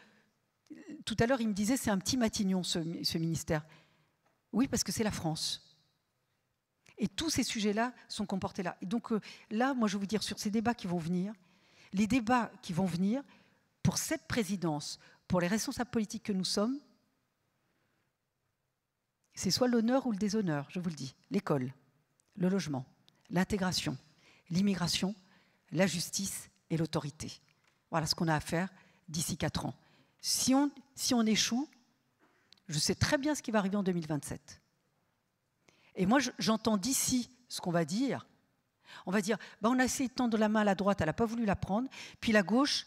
tout à l'heure, il me disait, c'est un petit matignon, ce, ministère. Oui, parce que c'est la France. Et tous ces sujets-là sont comportés là. Et donc euh, là, moi, je vais vous dire, sur ces débats qui vont venir, les débats qui vont venir, pour cette présidence, pour les responsables politiques que nous sommes, c'est soit l'honneur ou le déshonneur, je vous le dis. L'école, le logement, l'intégration, l'immigration, la justice et l'autorité. Voilà ce qu'on a à faire d'ici quatre ans. Si on, si on échoue, je sais très bien ce qui va arriver en 2027. Et moi, j'entends d'ici ce qu'on va dire. On va dire, bah, on a essayé de tendre la main à la droite, elle n'a pas voulu la prendre, puis la gauche,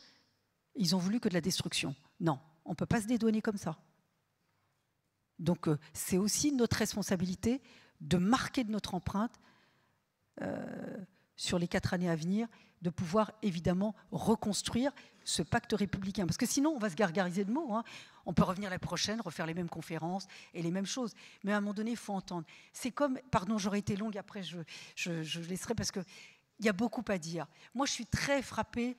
ils ont voulu que de la destruction. Non, on ne peut pas se dédouaner comme ça. Donc euh, c'est aussi notre responsabilité de marquer de notre empreinte euh, sur les quatre années à venir, de pouvoir évidemment reconstruire ce pacte républicain. Parce que sinon, on va se gargariser de mots. Hein. On peut revenir la prochaine, refaire les mêmes conférences et les mêmes choses. Mais à un moment donné, il faut entendre. C'est comme, pardon, j'aurais été longue, après je, je, je laisserai parce qu'il y a beaucoup à dire. Moi, je suis très frappée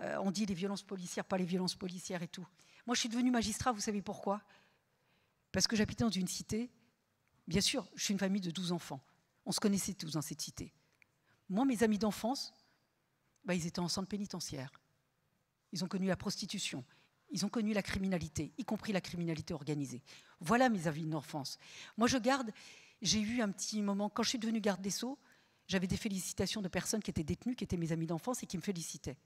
euh, on dit les violences policières, pas les violences policières et tout. Moi, je suis devenue magistrat, vous savez pourquoi Parce que j'habitais dans une cité. Bien sûr, je suis une famille de 12 enfants. On se connaissait tous dans cette cité. Moi, mes amis d'enfance, bah, ils étaient en centre pénitentiaire. Ils ont connu la prostitution. Ils ont connu la criminalité, y compris la criminalité organisée. Voilà mes amis d'enfance. Moi, je garde, j'ai eu un petit moment, quand je suis devenue garde des Sceaux, j'avais des félicitations de personnes qui étaient détenues, qui étaient mes amis d'enfance et qui me félicitaient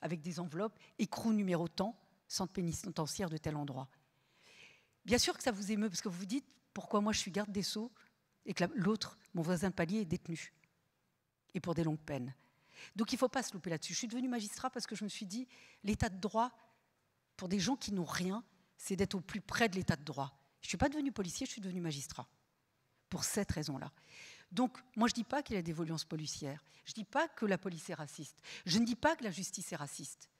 avec des enveloppes, écrou numéro tant, centre pénitentiaire de tel endroit. Bien sûr que ça vous émeut, parce que vous vous dites, pourquoi moi je suis garde des sceaux et que l'autre, mon voisin de palier, est détenu Et pour des longues peines. Donc il ne faut pas se louper là-dessus. Je suis devenue magistrat parce que je me suis dit, l'état de droit, pour des gens qui n'ont rien, c'est d'être au plus près de l'état de droit. Je ne suis pas devenu policier, je suis devenu magistrat. Pour cette raison-là. Donc, moi, je ne dis pas qu'il y a des violences policières. Je ne dis pas que la police est raciste. Je ne dis pas que la justice est raciste.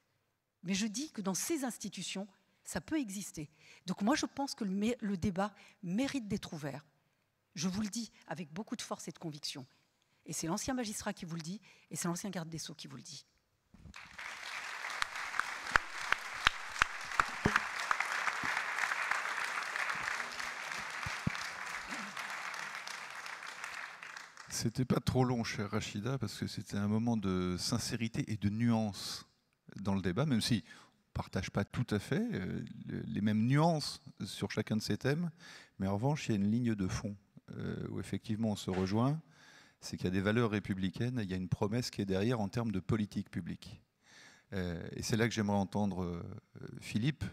Mais je dis que dans ces institutions, ça peut exister. Donc, moi, je pense que le débat mérite d'être ouvert. Je vous le dis avec beaucoup de force et de conviction. Et c'est l'ancien magistrat qui vous le dit, et c'est l'ancien garde des Sceaux qui vous le dit. C'était pas trop long, cher Rachida, parce que c'était un moment de sincérité et de nuance dans le débat, même si on partage pas tout à fait euh, les mêmes nuances sur chacun de ces thèmes. Mais en revanche, il y a une ligne de fond euh, où effectivement on se rejoint, c'est qu'il y a des valeurs républicaines, et il y a une promesse qui est derrière en termes de politique publique. Euh, et c'est là que j'aimerais entendre Philippe,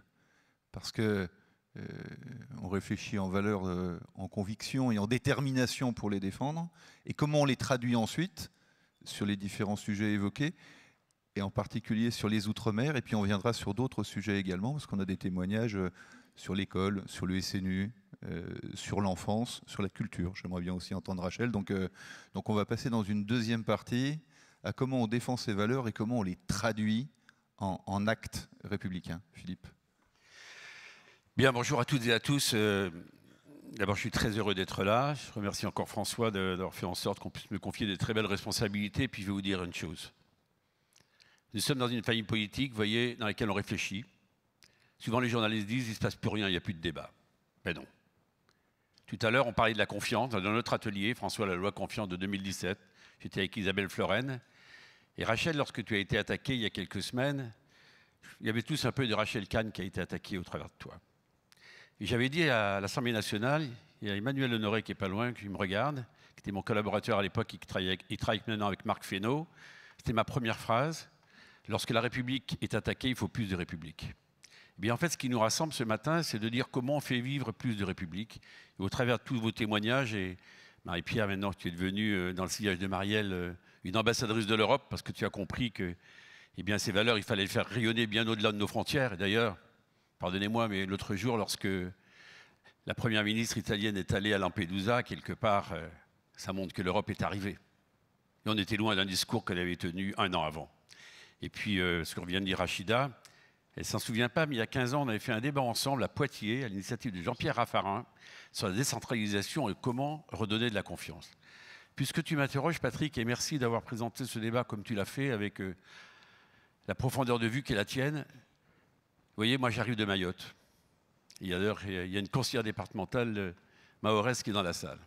parce que euh, on réfléchit en valeur, euh, en conviction et en détermination pour les défendre, et comment on les traduit ensuite sur les différents sujets évoqués, et en particulier sur les Outre-mer, et puis on viendra sur d'autres sujets également, parce qu'on a des témoignages euh, sur l'école, sur le SNU, sur l'enfance, sur la culture. J'aimerais bien aussi entendre Rachel. Donc, donc on va passer dans une deuxième partie à comment on défend ces valeurs et comment on les traduit en, en actes républicains. Philippe. Bien, bonjour à toutes et à tous. Euh, d'abord, je suis très heureux d'être là. Je remercie encore François d'avoir fait en sorte qu'on puisse me confier des très belles responsabilités. Puis je vais vous dire une chose. Nous sommes dans une famille politique, vous voyez, dans laquelle on réfléchit. Souvent, les journalistes disent il ne se passe plus rien, il n'y a plus de débat. Mais ben non. Tout à l'heure, on parlait de la confiance. Dans notre atelier, François, la loi confiance de 2017, j'étais avec Isabelle Florenne Et Rachel, lorsque tu as été attaqué il y a quelques semaines, il y avait tous un peu de Rachel Kahn qui a été attaquée au travers de toi j'avais dit à l'Assemblée nationale, il y a Emmanuel Honoré qui est pas loin, qui me regarde, qui était mon collaborateur à l'époque, qui travaille, maintenant avec Marc Fesneau. C'était ma première phrase. Lorsque la République est attaquée, il faut plus de République. et eh bien, en fait, ce qui nous rassemble ce matin, c'est de dire comment on fait vivre plus de République. au travers de tous vos témoignages, et Marie-Pierre, maintenant que tu es devenue, euh, dans le sillage de Marielle, euh, une ambassadrice de l'Europe, parce que tu as compris que eh bien, ces valeurs, il fallait les faire rayonner bien au-delà de nos frontières. d'ailleurs, Pardonnez-moi, mais l'autre jour, lorsque la première ministre italienne est allée à Lampedusa, quelque part, euh, ça montre que l'Europe est arrivée. Et on était loin d'un discours qu'elle avait tenu un an avant. Et puis, euh, ce qu'on vient de dire Rachida, elle s'en souvient pas, mais il y a 15 ans, on avait fait un débat ensemble à Poitiers, à l'initiative de Jean-Pierre Raffarin, sur la décentralisation et comment redonner de la confiance. Puisque tu m'interroges, Patrick, et merci d'avoir présenté ce débat comme tu l'as fait, avec euh, la profondeur de vue qu'elle est la tienne, vous voyez, moi j'arrive de Mayotte. Il y a il y a une conseillère départementale euh, mahoraise qui est dans la salle.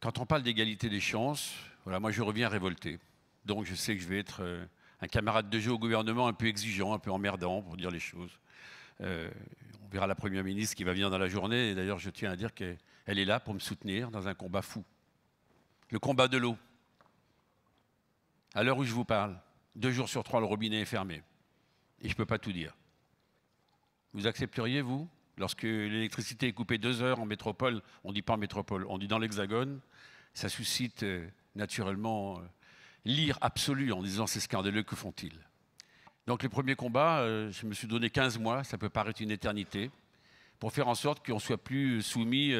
Quand on parle d'égalité des chances, voilà, moi je reviens révolté. Donc je sais que je vais être euh, un camarade de jeu au gouvernement un peu exigeant, un peu emmerdant pour dire les choses. Euh, on verra la Première ministre qui va venir dans la journée. Et d'ailleurs, je tiens à dire qu'elle est là pour me soutenir dans un combat fou. Le combat de l'eau. À l'heure où je vous parle, deux jours sur trois, le robinet est fermé et je ne peux pas tout dire. Vous accepteriez, vous, lorsque l'électricité est coupée deux heures en métropole, on ne dit pas en métropole, on dit dans l'Hexagone, ça suscite euh, naturellement euh, l'ire absolue en disant c'est scandaleux, que font-ils Donc les premiers combats, euh, je me suis donné 15 mois, ça peut paraître une éternité, pour faire en sorte qu'on soit plus soumis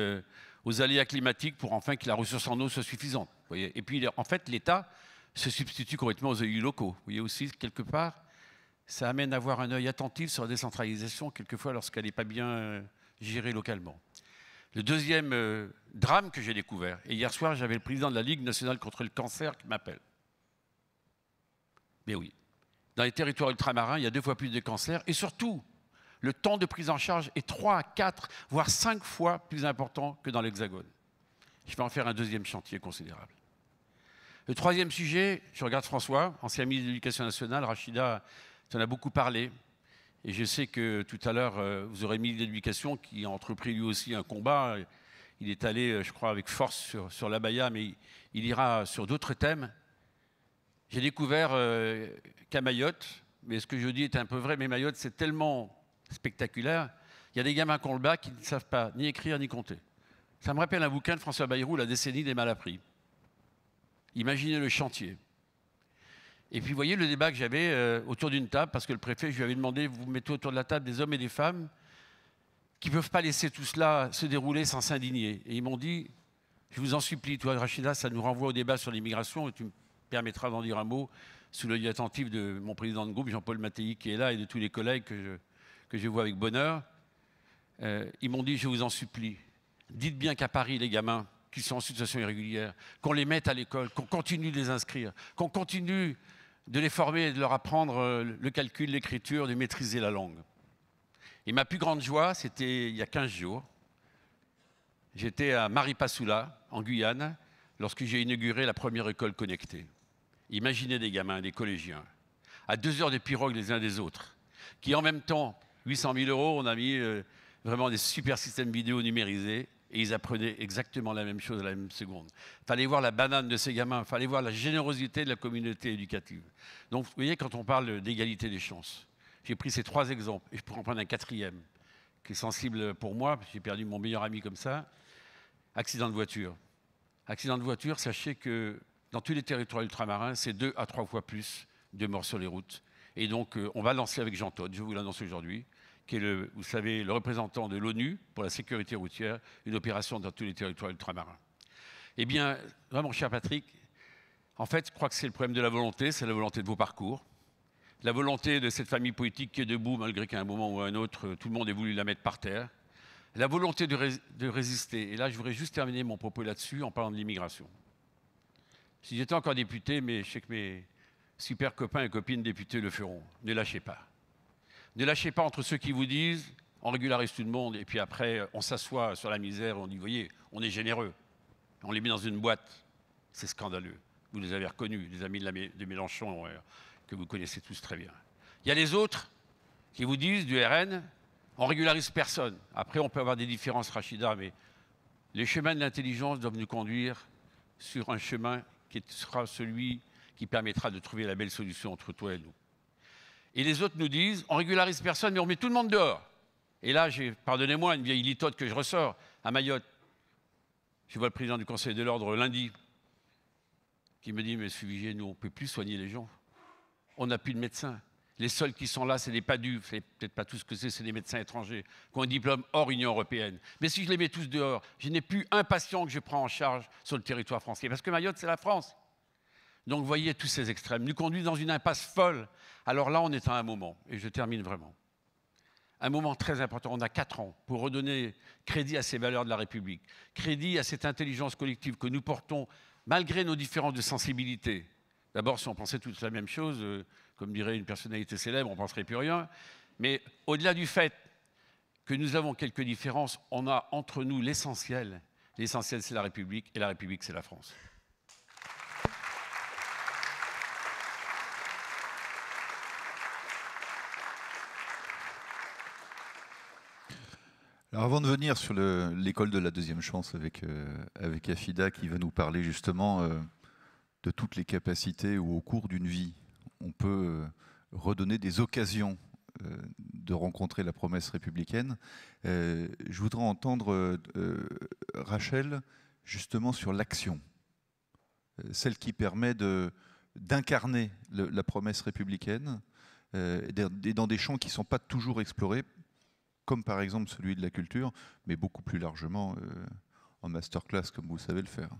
aux aléas climatiques pour enfin que la ressource en eau soit suffisante. Voyez Et puis en fait, l'État se substitue correctement aux élus locaux. Vous voyez aussi, quelque part, ça amène à avoir un œil attentif sur la décentralisation, quelquefois lorsqu'elle n'est pas bien euh, gérée localement. Le deuxième euh, drame que j'ai découvert, et hier soir j'avais le président de la Ligue nationale contre le cancer qui m'appelle. Mais oui, dans les territoires ultramarins, il y a deux fois plus de cancers, et surtout, le temps de prise en charge est trois, quatre, voire cinq fois plus important que dans l'Hexagone. Je vais en faire un deuxième chantier considérable. Le troisième sujet, je regarde François, ancien ministre de l'Éducation nationale, Rachida on a beaucoup parlé. Et je sais que tout à l'heure, euh, vous aurez mis l'éducation qui a entrepris lui aussi un combat. Il est allé, euh, je crois, avec force sur, la Baïa, mais il, ira sur d'autres thèmes. J'ai découvert euh, qu'à Mayotte, mais ce que je dis est un peu vrai, mais Mayotte, c'est tellement spectaculaire. Il y a des gamins qu'on le bat qui ne savent pas ni écrire ni compter. Ça me rappelle un bouquin de François Bayrou, La décennie des malappris. Imaginez le chantier. Et puis, vous voyez le débat que j'avais euh, autour d'une table, parce que le préfet, je lui avais demandé, vous mettez autour de la table des hommes et des femmes qui ne peuvent pas laisser tout cela se dérouler sans s'indigner. Et ils m'ont dit, je vous en supplie, toi, Rachida, ça nous renvoie au débat sur l'immigration, et tu me permettras d'en dire un mot, sous l'œil attentif de mon président de groupe, Jean-Paul Mattei, qui est là, et de tous les collègues que je, que je vois avec bonheur. Euh, ils m'ont dit, je vous en supplie, dites bien qu'à Paris, les gamins, qui sont en situation irrégulière, qu'on les mette à l'école, qu'on continue de les inscrire, qu'on continue de les former et de leur apprendre euh, le calcul, l'écriture, de maîtriser la langue. Et ma plus grande joie, c'était il y a 15 jours. J'étais à Maripasoula, en Guyane, lorsque j'ai inauguré la première école connectée. Imaginez des gamins, des collégiens, à deux heures de pirogue les uns des autres, qui en même temps, 800 000 euros, on a mis euh, vraiment des super systèmes vidéo numérisés, et ils apprenaient exactement la même chose à la même seconde. Fallait voir la banane de ces gamins, fallait voir la générosité de la communauté éducative. Donc, vous voyez, quand on parle d'égalité des chances, j'ai pris ces trois exemples et je pourrais en prendre un quatrième qui est sensible pour moi, parce que j'ai perdu mon meilleur ami comme ça. Accident de voiture. Accident de voiture, sachez que dans tous les territoires ultramarins, c'est deux à trois fois plus de morts sur les routes. Et donc, euh, on va lancer avec Jean Todt, je vous l'annonce aujourd'hui, qui est, vous savez, le représentant de l'ONU pour la sécurité routière, une opération dans tous les territoires ultramarins. Eh bien, vraiment, cher Patrick, en fait, je crois que c'est le problème de la volonté, c'est la volonté de vos parcours, la volonté de cette famille politique qui est debout, malgré qu'à un moment ou à un autre, tout le monde ait voulu la mettre par terre, la volonté de, de résister. Et là, je voudrais juste terminer mon propos là-dessus en parlant de l'immigration. Si j'étais encore député, mais je sais que mes super copains et copines députés le feront. Ne lâchez pas. Ne lâchez pas entre ceux qui vous disent on régularise tout le monde et puis après on s'assoit sur la misère on dit voyez, on est généreux. On les met dans une boîte. C'est scandaleux. Vous les avez reconnus, les amis de Mélenchon euh, que vous connaissez tous très bien. Il y a les autres qui vous disent du RN on régularise personne. Après, on peut avoir des différences, Rachida, mais les chemins de l'intelligence doivent nous conduire sur un chemin qui sera celui qui permettra de trouver la belle solution entre toi et nous. Et les autres nous disent, on régularise personne, mais on met tout le monde dehors. Et là, j'ai, pardonnez-moi, une vieille litote que je ressors à Mayotte. Je vois le président du Conseil de l'Ordre lundi, qui me dit, mais Suvigier, nous, on ne peut plus soigner les gens. On n'a plus de médecins. Les seuls qui sont là, c'est des PADU, c'est peut-être pas tout ce que c'est, c'est des médecins étrangers qui ont un diplôme hors Union européenne. Mais si je les mets tous dehors, je n'ai plus un patient que je prends en charge sur le territoire français. Parce que Mayotte, c'est la France. Donc voyez tous ces extrêmes nous conduisent dans une impasse folle. Alors là, on est à un moment, et je termine vraiment. Un moment très important, on a quatre ans pour redonner crédit à ces valeurs de la République, crédit à cette intelligence collective que nous portons malgré nos différences de sensibilité. D'abord, si on pensait toutes la même chose, euh, comme dirait une personnalité célèbre, on ne penserait plus rien. Mais au-delà du fait que nous avons quelques différences, on a entre nous l'essentiel. L'essentiel, c'est la République, et la République, c'est la France. avant de venir sur l'école de la deuxième chance avec, euh, avec Afida qui va nous parler justement euh, de toutes les capacités où au cours d'une vie, on peut euh, redonner des occasions de rencontrer la promesse républicaine, je voudrais entendre Rachel justement sur l'action, celle qui permet d'incarner la promesse républicaine dans des champs qui ne sont pas toujours explorés comme par exemple celui de la culture, mais beaucoup plus largement euh, en masterclass, comme vous savez le faire.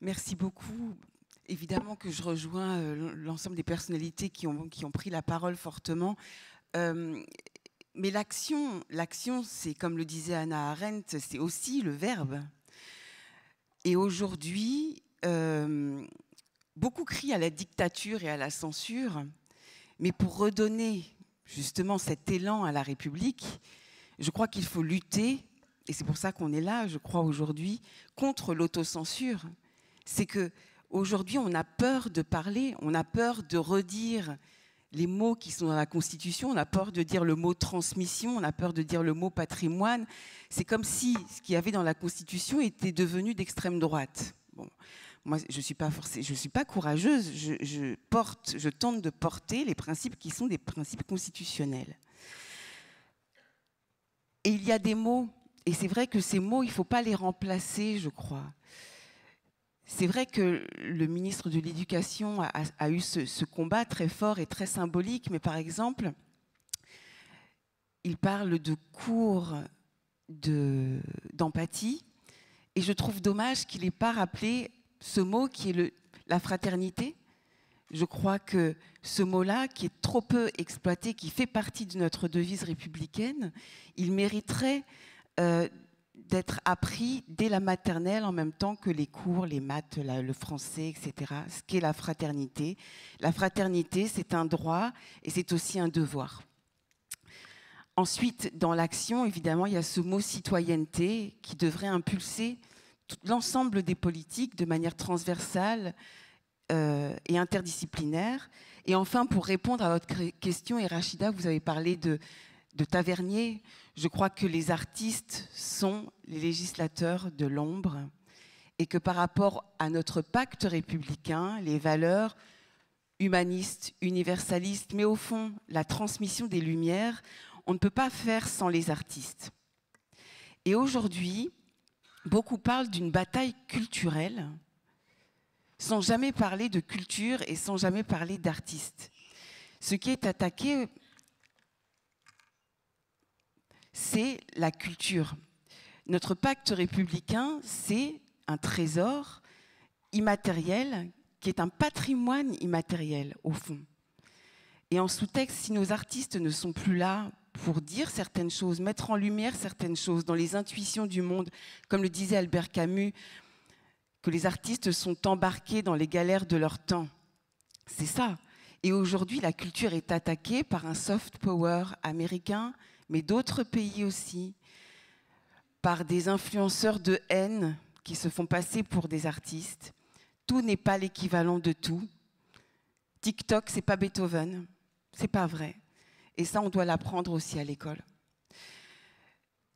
Merci beaucoup. Évidemment que je rejoins euh, l'ensemble des personnalités qui ont, qui ont pris la parole fortement. Euh, mais l'action, l'action, c'est comme le disait Anna Arendt, c'est aussi le verbe. Et aujourd'hui, beaucoup crient à la dictature et à la censure, mais pour redonner justement cet élan à la République, je crois qu'il faut lutter, et c'est pour ça qu'on est là, je crois aujourd'hui, contre l'autocensure. C'est que aujourd'hui, on a peur de parler, on a peur de redire les mots qui sont dans la Constitution, on a peur de dire le mot transmission, on a peur de dire le mot patrimoine. C'est comme si ce qu'il y avait dans la Constitution était devenu d'extrême droite. Bon moi, je ne suis pas forcée, je suis pas courageuse. Je, porte, je tente de porter les principes qui sont des principes constitutionnels. Et il y a des mots, et c'est vrai que ces mots, il ne faut pas les remplacer, je crois. C'est vrai que le ministre de l'Éducation a, eu ce, combat très fort et très symbolique, mais par exemple, il parle de cours d'empathie, et je trouve dommage qu'il n'ait pas rappelé ce mot qui est le, la fraternité. Je crois que ce mot-là, qui est trop peu exploité, qui fait partie de notre devise républicaine, il mériterait euh, d'être appris dès la maternelle en même temps que les cours, les maths, le français, etc. Ce qu'est la fraternité. La fraternité, c'est un droit et c'est aussi un devoir. Ensuite, dans l'action, évidemment, il y a ce mot citoyenneté qui devrait impulser l'ensemble des politiques de manière transversale euh, et interdisciplinaire. Et enfin, pour répondre à votre question, et Rachida, vous avez parlé de, de Tavernier. Je crois que les artistes sont les législateurs de l'ombre et que par rapport à notre pacte républicain, les valeurs humanistes, universalistes, mais au fond, la transmission des lumières, on ne peut pas faire sans les artistes. Et aujourd'hui, beaucoup parlent d'une bataille culturelle sans jamais parler de culture et sans jamais parler d'artistes. Ce qui est attaqué, c'est la culture. Notre pacte républicain, c'est un trésor immatériel qui est un patrimoine immatériel, au fond. Et en sous-texte, si nos artistes ne sont plus là pour dire certaines choses, mettre en lumière certaines choses dans les intuitions du monde. Comme le disait Albert Camus, que les artistes sont embarqués dans les galères de leur temps. C'est ça. Et aujourd'hui, la culture est attaquée par un soft power américain, mais d'autres pays aussi, par des influenceurs de haine qui se font passer pour des artistes. Tout n'est pas l'équivalent de tout. TikTok, c'est pas Beethoven, c'est pas vrai. Et ça, on doit l'apprendre aussi à l'école.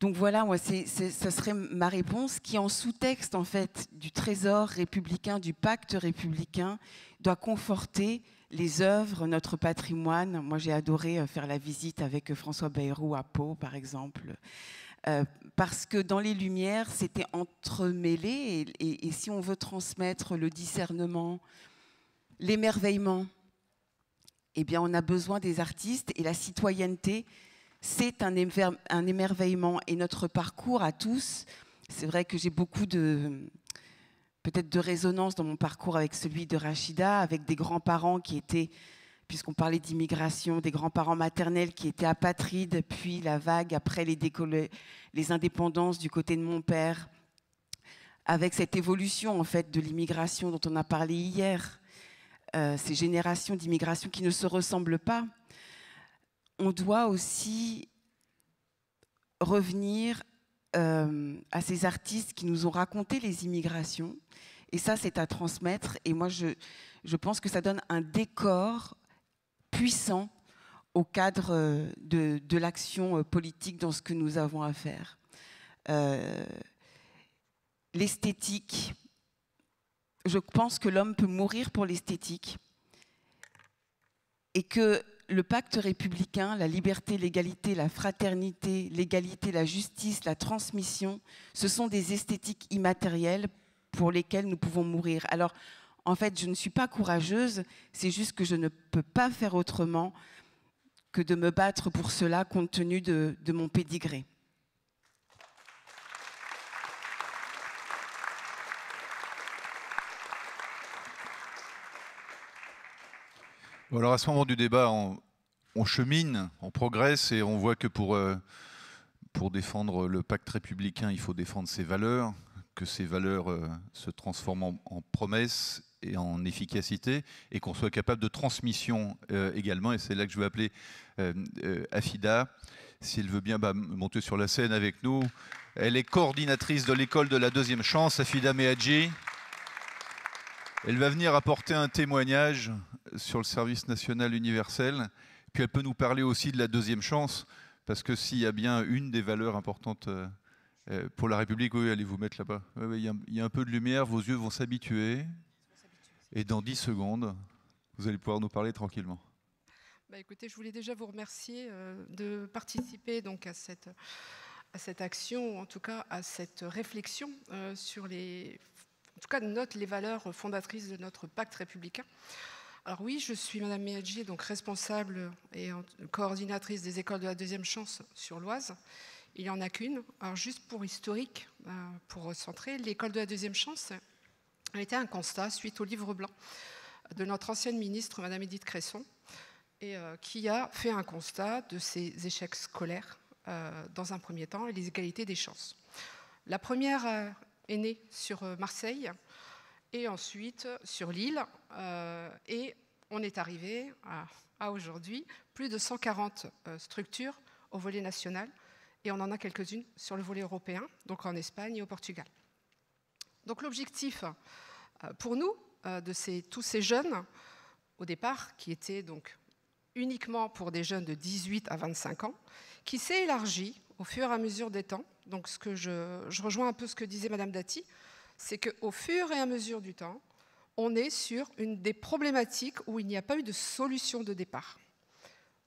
Donc voilà, moi, ça serait ma réponse qui, en sous-texte en fait du trésor républicain, du pacte républicain, doit conforter les œuvres, notre patrimoine. Moi, j'ai adoré euh, faire la visite avec euh, François Bayrou à Pau, par exemple, euh, parce que dans les Lumières, c'était entremêlé, et si on veut transmettre le discernement, l'émerveillement, eh bien, on a besoin des artistes et la citoyenneté, c'est un, émerveillement. Et notre parcours à tous, c'est vrai que j'ai beaucoup de peut-être de résonance dans mon parcours avec celui de Rachida, avec des grands-parents qui étaient, puisqu'on parlait d'immigration, des grands-parents maternels qui étaient apatrides, puis la vague après les, les indépendances du côté de mon père, avec cette évolution en fait de l'immigration dont on a parlé hier, euh, ces générations d'immigration qui ne se ressemblent pas, on doit aussi revenir euh, à ces artistes qui nous ont raconté les immigrations. Et ça, c'est à transmettre. Et moi, je, je pense que ça donne un décor puissant au cadre euh, de, l'action politique dans ce que nous avons à faire. L'esthétique, je pense que l'homme peut mourir pour l'esthétique et que le pacte républicain, la liberté, l'égalité, la fraternité, l'égalité, la justice, la transmission, ce sont des esthétiques immatérielles pour lesquelles nous pouvons mourir. Alors, en fait, je ne suis pas courageuse, c'est juste que je ne peux pas faire autrement que de me battre pour cela compte tenu de, de mon pédigré. Alors à ce moment du débat, on, chemine, on progresse et on voit que pour, euh, pour défendre le pacte républicain, il faut défendre ses valeurs, que ces valeurs euh, se transforment en, promesses et en efficacité, et qu'on soit capable de transmission euh, également. Et c'est là que je vais appeler Afida, si elle veut bien bah, monter sur la scène avec nous. Elle est coordinatrice de l'école de la deuxième chance, Afida Mehadji. Elle va venir apporter un témoignage sur le service national universel. Puis elle peut nous parler aussi de la deuxième chance, parce que s'il y a bien une des valeurs importantes euh, euh, pour la République, oui, allez vous mettre là-bas. Il y, a un peu de lumière, vos yeux vont s'habituer. Et dans 10 secondes, vous allez pouvoir nous parler tranquillement. Bah, écoutez, je voulais déjà vous remercier euh, de participer donc à cette, à cette action, ou en tout cas à cette réflexion sur les tout cas note les valeurs fondatrices de notre pacte républicain. Alors oui, je suis Madame Meadji, donc responsable et coordinatrice des écoles de la deuxième chance sur l'Oise. Il n'y en a qu'une. Alors juste pour historique, euh, pour recentrer, l'école de la deuxième chance a été un constat suite au livre blanc de notre ancienne ministre, Madame Edith Cresson, et, euh, qui a fait un constat de ces échecs scolaires euh, dans un premier temps et les égalités des chances. La première est né sur euh, Marseille et ensuite sur l'île. Euh, et on est arrivé à, aujourd'hui plus de 140 euh, structures au volet national et on en a quelques-unes sur le volet européen, donc en Espagne et au Portugal. Donc l'objectif pour nous, de ces, tous ces jeunes, au départ, qui étaient donc uniquement pour des jeunes de 18 à 25 ans, qui s'est élargi au fur et à mesure des temps donc ce que je, rejoins un peu ce que disait Madame Dati, c'est qu'au fur et à mesure du temps, on est sur une des problématiques où il n'y a pas eu de solution de départ.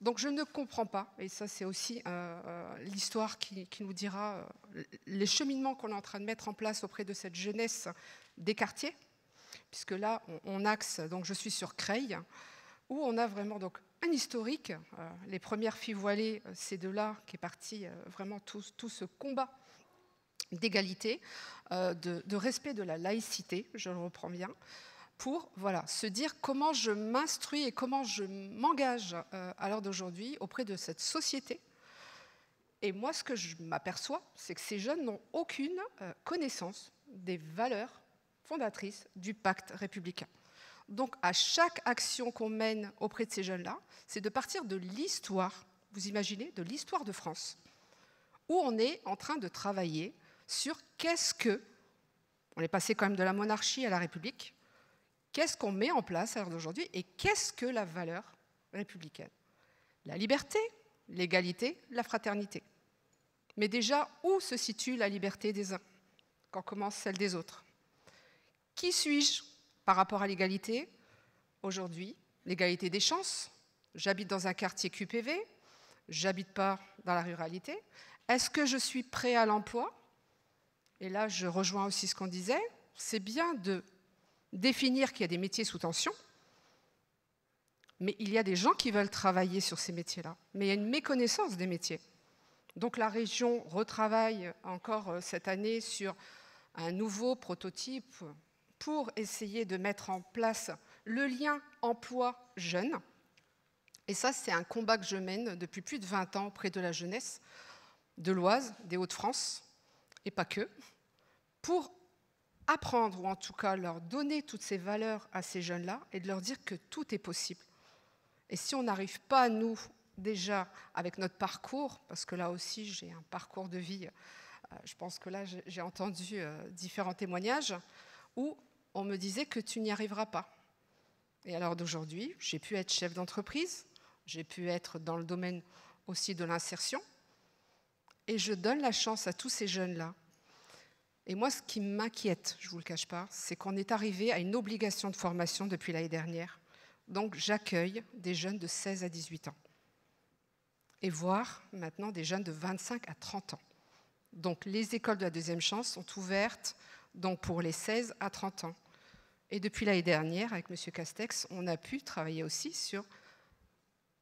Donc je ne comprends pas, et ça c'est aussi euh, euh, l'histoire qui, nous dira euh, les cheminements qu'on est en train de mettre en place auprès de cette jeunesse des quartiers, puisque là on, on axe, donc je suis sur Creil, où on a vraiment donc un historique. Euh, les premières filles voilées, euh, c'est de là qu'est parti euh, vraiment tout, ce combat d'égalité, de, de, respect de la laïcité, je le reprends bien, pour voilà, se dire comment je m'instruis et comment je m'engage à l'heure d'aujourd'hui auprès de cette société. Et moi, ce que je m'aperçois, c'est que ces jeunes n'ont aucune connaissance des valeurs fondatrices du pacte républicain donc à chaque action qu'on mène auprès de ces jeunes-là, c'est de partir de l'histoire, vous imaginez, de l'histoire de France, où on est en train de travailler sur qu'est-ce que, on est passé quand même de la monarchie à la République, qu'est-ce qu'on met en place à l'heure d'aujourd'hui et qu'est-ce que la valeur républicaine La liberté, l'égalité, la fraternité. Mais déjà, où se situe la liberté des uns quand commence celle des autres Qui suis-je par rapport à l'égalité. Aujourd'hui, l'égalité des chances. J'habite dans un quartier QPV, j'habite pas dans la ruralité. Est-ce que je suis prêt à l'emploi Et là, je rejoins aussi ce qu'on disait. C'est bien de définir qu'il y a des métiers sous tension, mais il y a des gens qui veulent travailler sur ces métiers-là. Mais il y a une méconnaissance des métiers. Donc la région retravaille encore euh, cette année sur un nouveau prototype, pour essayer de mettre en place le lien emploi-jeune. Et ça, c'est un combat que je mène depuis plus de 20 ans auprès de la jeunesse de l'Oise, des Hauts-de-France, et pas que, pour apprendre, ou en tout cas leur donner toutes ces valeurs à ces jeunes-là, et de leur dire que tout est possible. Et si on n'arrive pas, nous, déjà, avec notre parcours, parce que là aussi, j'ai un parcours de vie, euh, je pense que là, j'ai entendu euh, différents témoignages, où on me disait que tu n'y arriveras pas. Et alors d'aujourd'hui, j'ai pu être chef d'entreprise, j'ai pu être dans le domaine aussi de l'insertion, et je donne la chance à tous ces jeunes-là. Et moi, ce qui m'inquiète, je ne vous le cache pas, c'est qu'on est arrivé à une obligation de formation depuis l'année dernière. Donc j'accueille des jeunes de 16 à 18 ans, et voir maintenant des jeunes de 25 à 30 ans. Donc les écoles de la deuxième chance sont ouvertes donc pour les 16 à 30 ans. Et depuis l'année dernière, avec M. Castex, on a pu travailler aussi sur,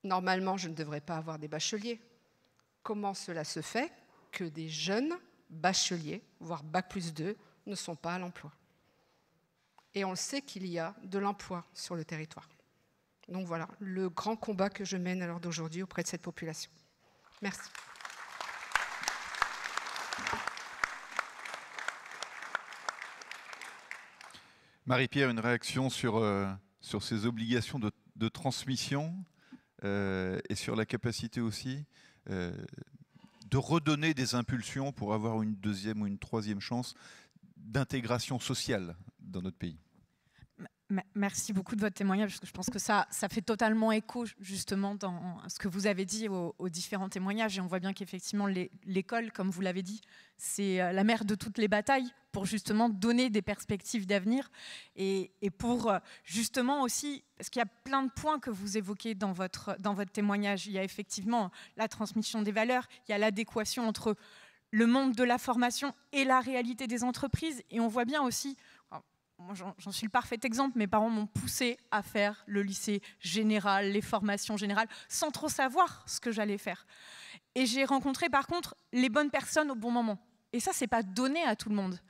normalement, je ne devrais pas avoir des bacheliers. Comment cela se fait que des jeunes bacheliers, voire bac plus 2, ne sont pas à l'emploi Et on sait qu'il y a de l'emploi sur le territoire. Donc voilà le grand combat que je mène alors d'aujourd'hui auprès de cette population. Merci. Marie-Pierre, une réaction sur, euh, sur ces obligations de, transmission euh, et sur la capacité aussi euh, de redonner des impulsions pour avoir une deuxième ou une troisième chance d'intégration sociale dans notre pays. Merci beaucoup de votre témoignage, parce que je pense que ça, ça fait totalement écho justement dans ce que vous avez dit aux, différents témoignages. Et on voit bien qu'effectivement, l'école, comme vous l'avez dit, c'est euh, la mère de toutes les batailles pour justement donner des perspectives d'avenir et, pour euh, justement aussi, parce qu'il y a plein de points que vous évoquez dans votre, dans votre témoignage. Il y a effectivement la transmission des valeurs, il y a l'adéquation entre le monde de la formation et la réalité des entreprises. Et on voit bien aussi j'en suis le parfait exemple, mes parents m'ont poussé à faire le lycée général, les formations générales, sans trop savoir ce que j'allais faire. Et j'ai rencontré par contre les bonnes personnes au bon moment. Et ça, c'est pas donné à tout le monde.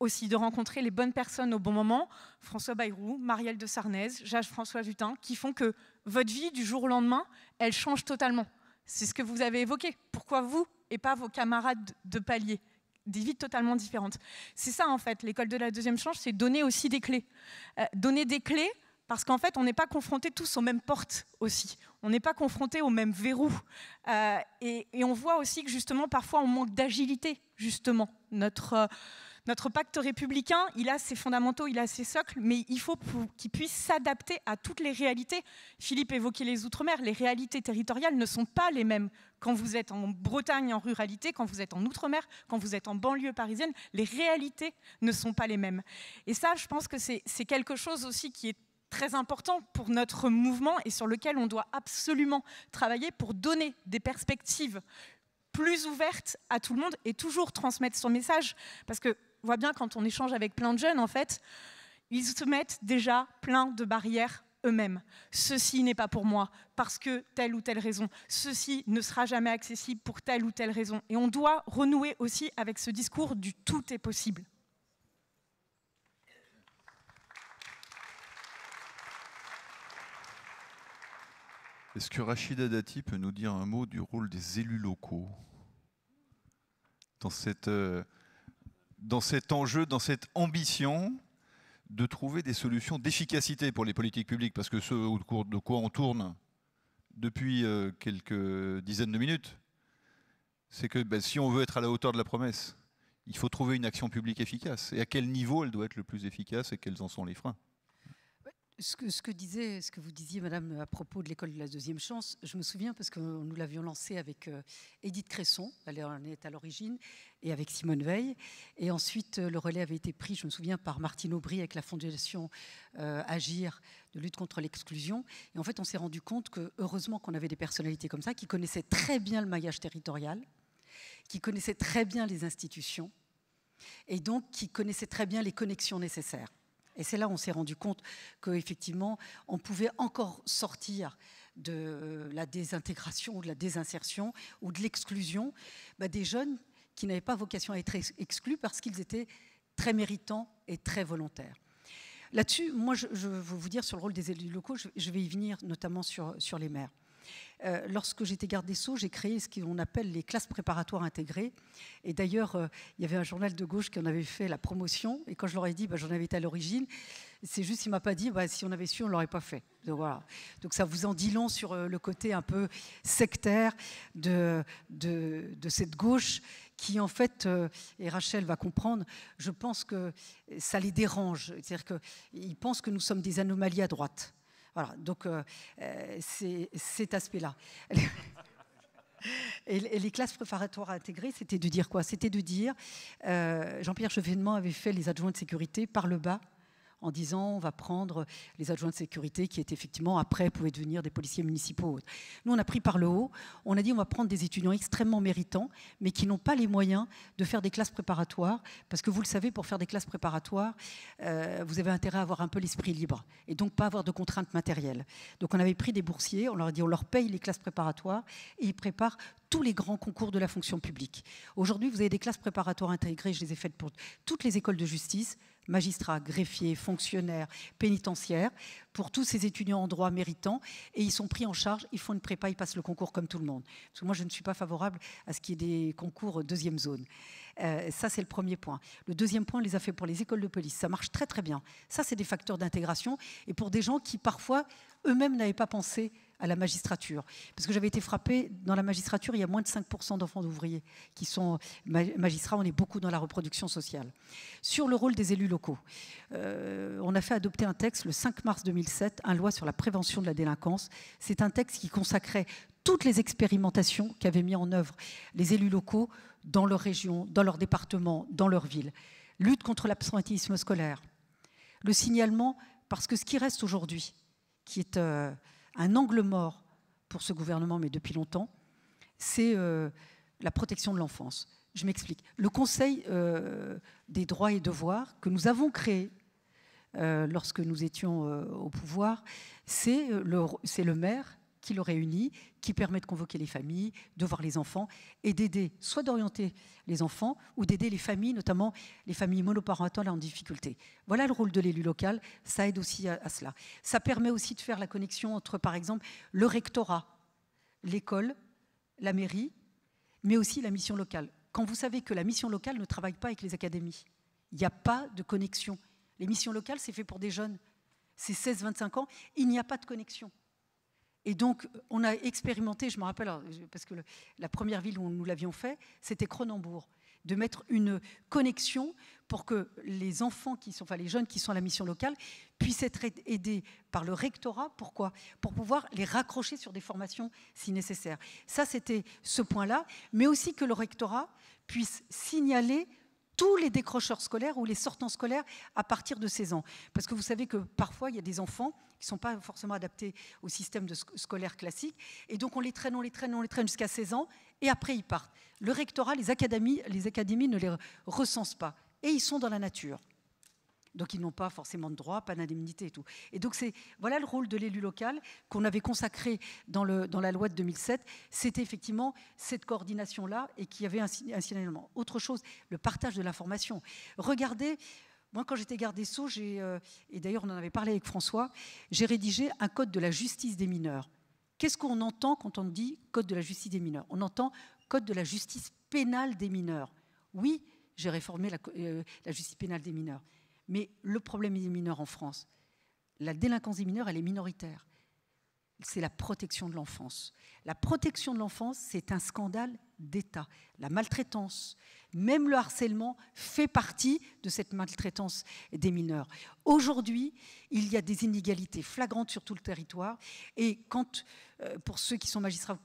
Aussi de rencontrer les bonnes personnes au bon moment, François Bayrou, Marielle de Sarnez, Jacques-François Dutin, qui font que votre vie du jour au lendemain, elle change totalement. C'est ce que vous avez évoqué. Pourquoi vous et pas vos camarades de palier des vies totalement différentes. C'est ça, en fait, l'école de la deuxième chance, c'est donner aussi des clés. Euh, donner des clés parce qu'en fait, on n'est pas confronté tous aux mêmes portes aussi. On n'est pas confronté aux mêmes verrous. Euh, et, on voit aussi que justement, parfois, on manque d'agilité, justement. Notre, euh, notre pacte républicain, il a ses fondamentaux, il a ses socles, mais il faut qu'il puisse s'adapter à toutes les réalités. Philippe évoquait les Outre-mer, les réalités territoriales ne sont pas les mêmes quand vous êtes en Bretagne en ruralité, quand vous êtes en Outre-mer, quand vous êtes en banlieue parisienne, les réalités ne sont pas les mêmes. Et ça, je pense que c'est quelque chose aussi qui est très important pour notre mouvement et sur lequel on doit absolument travailler pour donner des perspectives plus ouvertes à tout le monde et toujours transmettre son message. Parce que on voit bien quand on échange avec plein de jeunes, en fait, ils se mettent déjà plein de barrières eux-mêmes. Ceci n'est pas pour moi, parce que telle ou telle raison. Ceci ne sera jamais accessible pour telle ou telle raison. Et on doit renouer aussi avec ce discours du tout est possible. Est-ce que Rachida Dati peut nous dire un mot du rôle des élus locaux dans cette... Euh, dans cet enjeu, dans cette ambition de trouver des solutions d'efficacité pour les politiques publiques, parce que ce au cours de quoi on tourne depuis euh, quelques dizaines de minutes, c'est que ben, si on veut être à la hauteur de la promesse, il faut trouver une action publique efficace. Et à quel niveau elle doit être le plus efficace et quels en sont les freins ce que, disait, ce que vous disiez, Madame, à propos de l'école de la deuxième chance, je me souviens parce que nous l'avions lancée avec Edith euh, Cresson, elle en est à l'origine, et avec Simone Veil. Et ensuite, euh, le relais avait été pris, je me souviens, par Martine Aubry avec la fondation euh, Agir de lutte contre l'exclusion. Et en fait, on s'est rendu compte que, heureusement, qu'on avait des personnalités comme ça qui connaissaient très bien le maillage territorial, qui connaissaient très bien les institutions, et donc qui connaissaient très bien les connexions nécessaires. Et c'est là où on s'est rendu compte qu'effectivement, on pouvait encore sortir de la désintégration ou de la désinsertion ou de l'exclusion bah, des jeunes qui n'avaient pas vocation à être exclus parce qu'ils étaient très méritants et très volontaires. Là-dessus, moi, je, veux vous dire sur le rôle des élus locaux, je, je vais y venir notamment sur, sur les maires. Euh, lorsque j'étais garde des Sceaux, j'ai créé ce qu'on appelle les classes préparatoires intégrées. Et d'ailleurs, euh, il y avait un journal de gauche qui en avait fait la promotion. Et quand je leur ai dit, bah, j'en avais été à l'origine, c'est juste qu'il ne m'a pas dit, bah, si on avait su, on ne l'aurait pas fait. Donc, Donc ça vous en dit long sur euh, le côté un peu sectaire de, cette gauche qui en fait, et Rachel va comprendre, je pense que ça les dérange. C'est-à-dire qu'ils pensent que nous sommes des anomalies à droite. Voilà, donc euh, euh, c'est cet aspect-là. *laughs* Et, les classes préparatoires intégrées, c'était de dire quoi C'était de dire, euh, Jean-Pierre Chevènement avait fait les adjoints de sécurité par le bas en disant on va prendre les adjoints de sécurité qui étaient effectivement après pouvaient devenir des policiers municipaux. Nous on a pris par le haut, on a dit on va prendre des étudiants extrêmement méritants mais qui n'ont pas les moyens de faire des classes préparatoires parce que vous le savez pour faire des classes préparatoires euh, vous avez intérêt à avoir un peu l'esprit libre et donc pas avoir de contraintes matérielles. Donc on avait pris des boursiers, on leur a dit on leur paye les classes préparatoires et ils préparent tous les grands concours de la fonction publique. Aujourd'hui, vous avez des classes préparatoires intégrées, je les ai faites pour toutes les écoles de justice, magistrats, greffiers, fonctionnaires, pénitentiaires, pour tous ces étudiants en droit méritants. Et ils sont pris en charge, ils font une prépa, ils passent le concours comme tout le monde. Parce que moi, je ne suis pas favorable à ce qui est des concours deuxième zone. Euh, ça, c'est le premier point. Le deuxième point, on les a fait pour les écoles de police. Ça marche très, très bien. Ça, c'est des facteurs d'intégration. Et pour des gens qui, parfois, eux-mêmes n'avaient pas pensé à la magistrature. Parce que j'avais été frappée, dans la magistrature, il y a moins de 5% d'enfants d'ouvriers qui sont magistrats. On est beaucoup dans la reproduction sociale. Sur le rôle des élus locaux, euh, on a fait adopter un texte le 5 mars 2007, un loi sur la prévention de la délinquance. C'est un texte qui consacrait toutes les expérimentations qu'avaient mis en œuvre les élus locaux dans leur région, dans leur département, dans leur ville. Lutte contre l'absentéisme scolaire. Le signalement, parce que ce qui reste aujourd'hui, qui est... Euh, un angle mort pour ce gouvernement, mais depuis longtemps, c'est euh, la protection de l'enfance. Je m'explique. Le Conseil euh, des droits et devoirs que nous avons créé euh, lorsque nous étions au pouvoir, c'est le maire qui le réunit, qui permet de convoquer les familles, de voir les enfants et d'aider, soit d'orienter les enfants ou d'aider les familles, notamment les familles monoparentales en difficulté. Voilà le rôle de l'élu local, ça aide aussi à, cela. Ça permet aussi de faire la connexion entre, par exemple, le rectorat, l'école, la mairie, mais aussi la mission locale. Quand vous savez que la mission locale ne travaille pas avec les académies, il n'y a pas de connexion. Les missions locales, c'est fait pour des jeunes. C'est 16-25 ans, il n'y a pas de connexion. Et donc, on a expérimenté, je me rappelle, parce que la première ville où nous l'avions fait, c'était Cronenbourg, de mettre une connexion pour que les enfants qui sont, enfin les jeunes qui sont à la mission locale, puissent être aidés par le rectorat. Pourquoi Pour pouvoir les raccrocher sur des formations si nécessaire. Ça, c'était ce point-là, mais aussi que le rectorat puisse signaler tous les décrocheurs scolaires ou les sortants scolaires à partir de 16 ans. Parce que vous savez que parfois, il y a des enfants qui ne sont pas forcément adaptés au système scolaire classique. Et donc, on les traîne, on les traîne, on les traîne jusqu'à 16 ans. Et après, ils partent. Le rectorat, les académies, les académies ne les recensent pas. Et ils sont dans la nature donc ils n'ont pas forcément de droit, pas d'indemnité et tout. Et donc c'est voilà le rôle de l'élu local qu'on avait consacré dans, la loi de 2007, c'était effectivement cette coordination-là et qui y avait un, signalement. Autre chose, le partage de l'information. Regardez, moi, quand j'étais garde des Sceaux, euh, et d'ailleurs on en avait parlé avec François, j'ai rédigé un code de la justice des mineurs. Qu'est-ce qu'on entend quand on dit code de la justice des mineurs On entend code de la justice pénale des mineurs. Oui, j'ai réformé la euh, justice pénale des mineurs. Mais le problème des mineurs en France, la délinquance des mineurs, elle est minoritaire. C'est la protection de l'enfance. La protection de l'enfance, c'est un scandale d'État. La maltraitance, même le harcèlement, fait partie de cette maltraitance des mineurs. Aujourd'hui, il y a des inégalités flagrantes sur tout le territoire. Et quand, euh, pour ceux qui sont magistrats,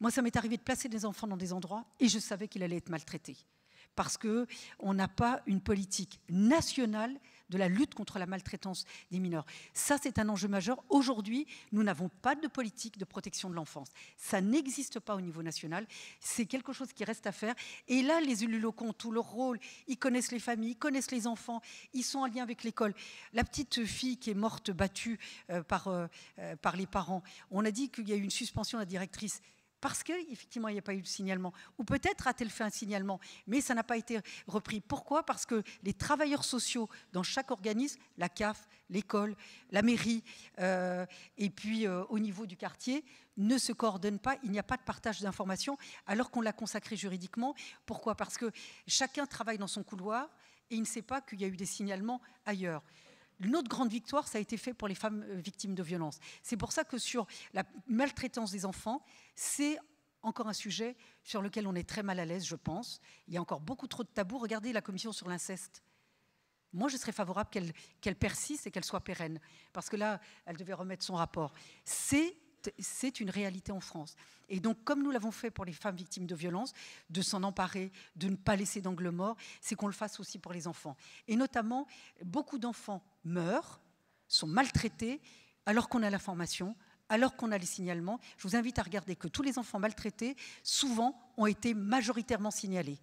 moi, ça m'est arrivé de placer des enfants dans des endroits et je savais qu'ils allaient être maltraités parce qu'on n'a pas une politique nationale de la lutte contre la maltraitance des mineurs. Ça, c'est un enjeu majeur. Aujourd'hui, nous n'avons pas de politique de protection de l'enfance. Ça n'existe pas au niveau national. C'est quelque chose qui reste à faire. Et là, les élus locaux ont tout leur rôle. Ils connaissent les familles, ils connaissent les enfants, ils sont en lien avec l'école. La petite fille qui est morte battue euh, par, euh, euh, par les parents, on a dit qu'il y a eu une suspension de la directrice parce qu'effectivement, il n'y a pas eu de signalement. Ou peut-être a-t-elle fait un signalement, mais ça n'a pas été repris. Pourquoi Parce que les travailleurs sociaux dans chaque organisme, la CAF, l'école, la mairie, euh, et puis euh, au niveau du quartier, ne se coordonnent pas, il n'y a pas de partage d'informations, alors qu'on l'a consacré juridiquement. Pourquoi Parce que chacun travaille dans son couloir et il ne sait pas qu'il y a eu des signalements ailleurs. Notre grande victoire, ça a été fait pour les femmes euh, victimes de violences. C'est pour ça que sur la maltraitance des enfants, c'est encore un sujet sur lequel on est très mal à l'aise, je pense. Il y a encore beaucoup trop de tabous. Regardez la commission sur l'inceste. Moi, je serais favorable qu'elle persiste et qu'elle soit pérenne. Parce que là, elle devait remettre son rapport. C'est c'est une réalité en France. Et donc, comme nous l'avons fait pour les femmes victimes de violences, de s'en emparer, de ne pas laisser d'angle mort, c'est qu'on le fasse aussi pour les enfants. Et notamment, beaucoup d'enfants meurent, sont maltraités, alors qu'on a la formation, alors qu'on a les signalements. Je vous invite à regarder que tous les enfants maltraités, souvent, ont été majoritairement signalés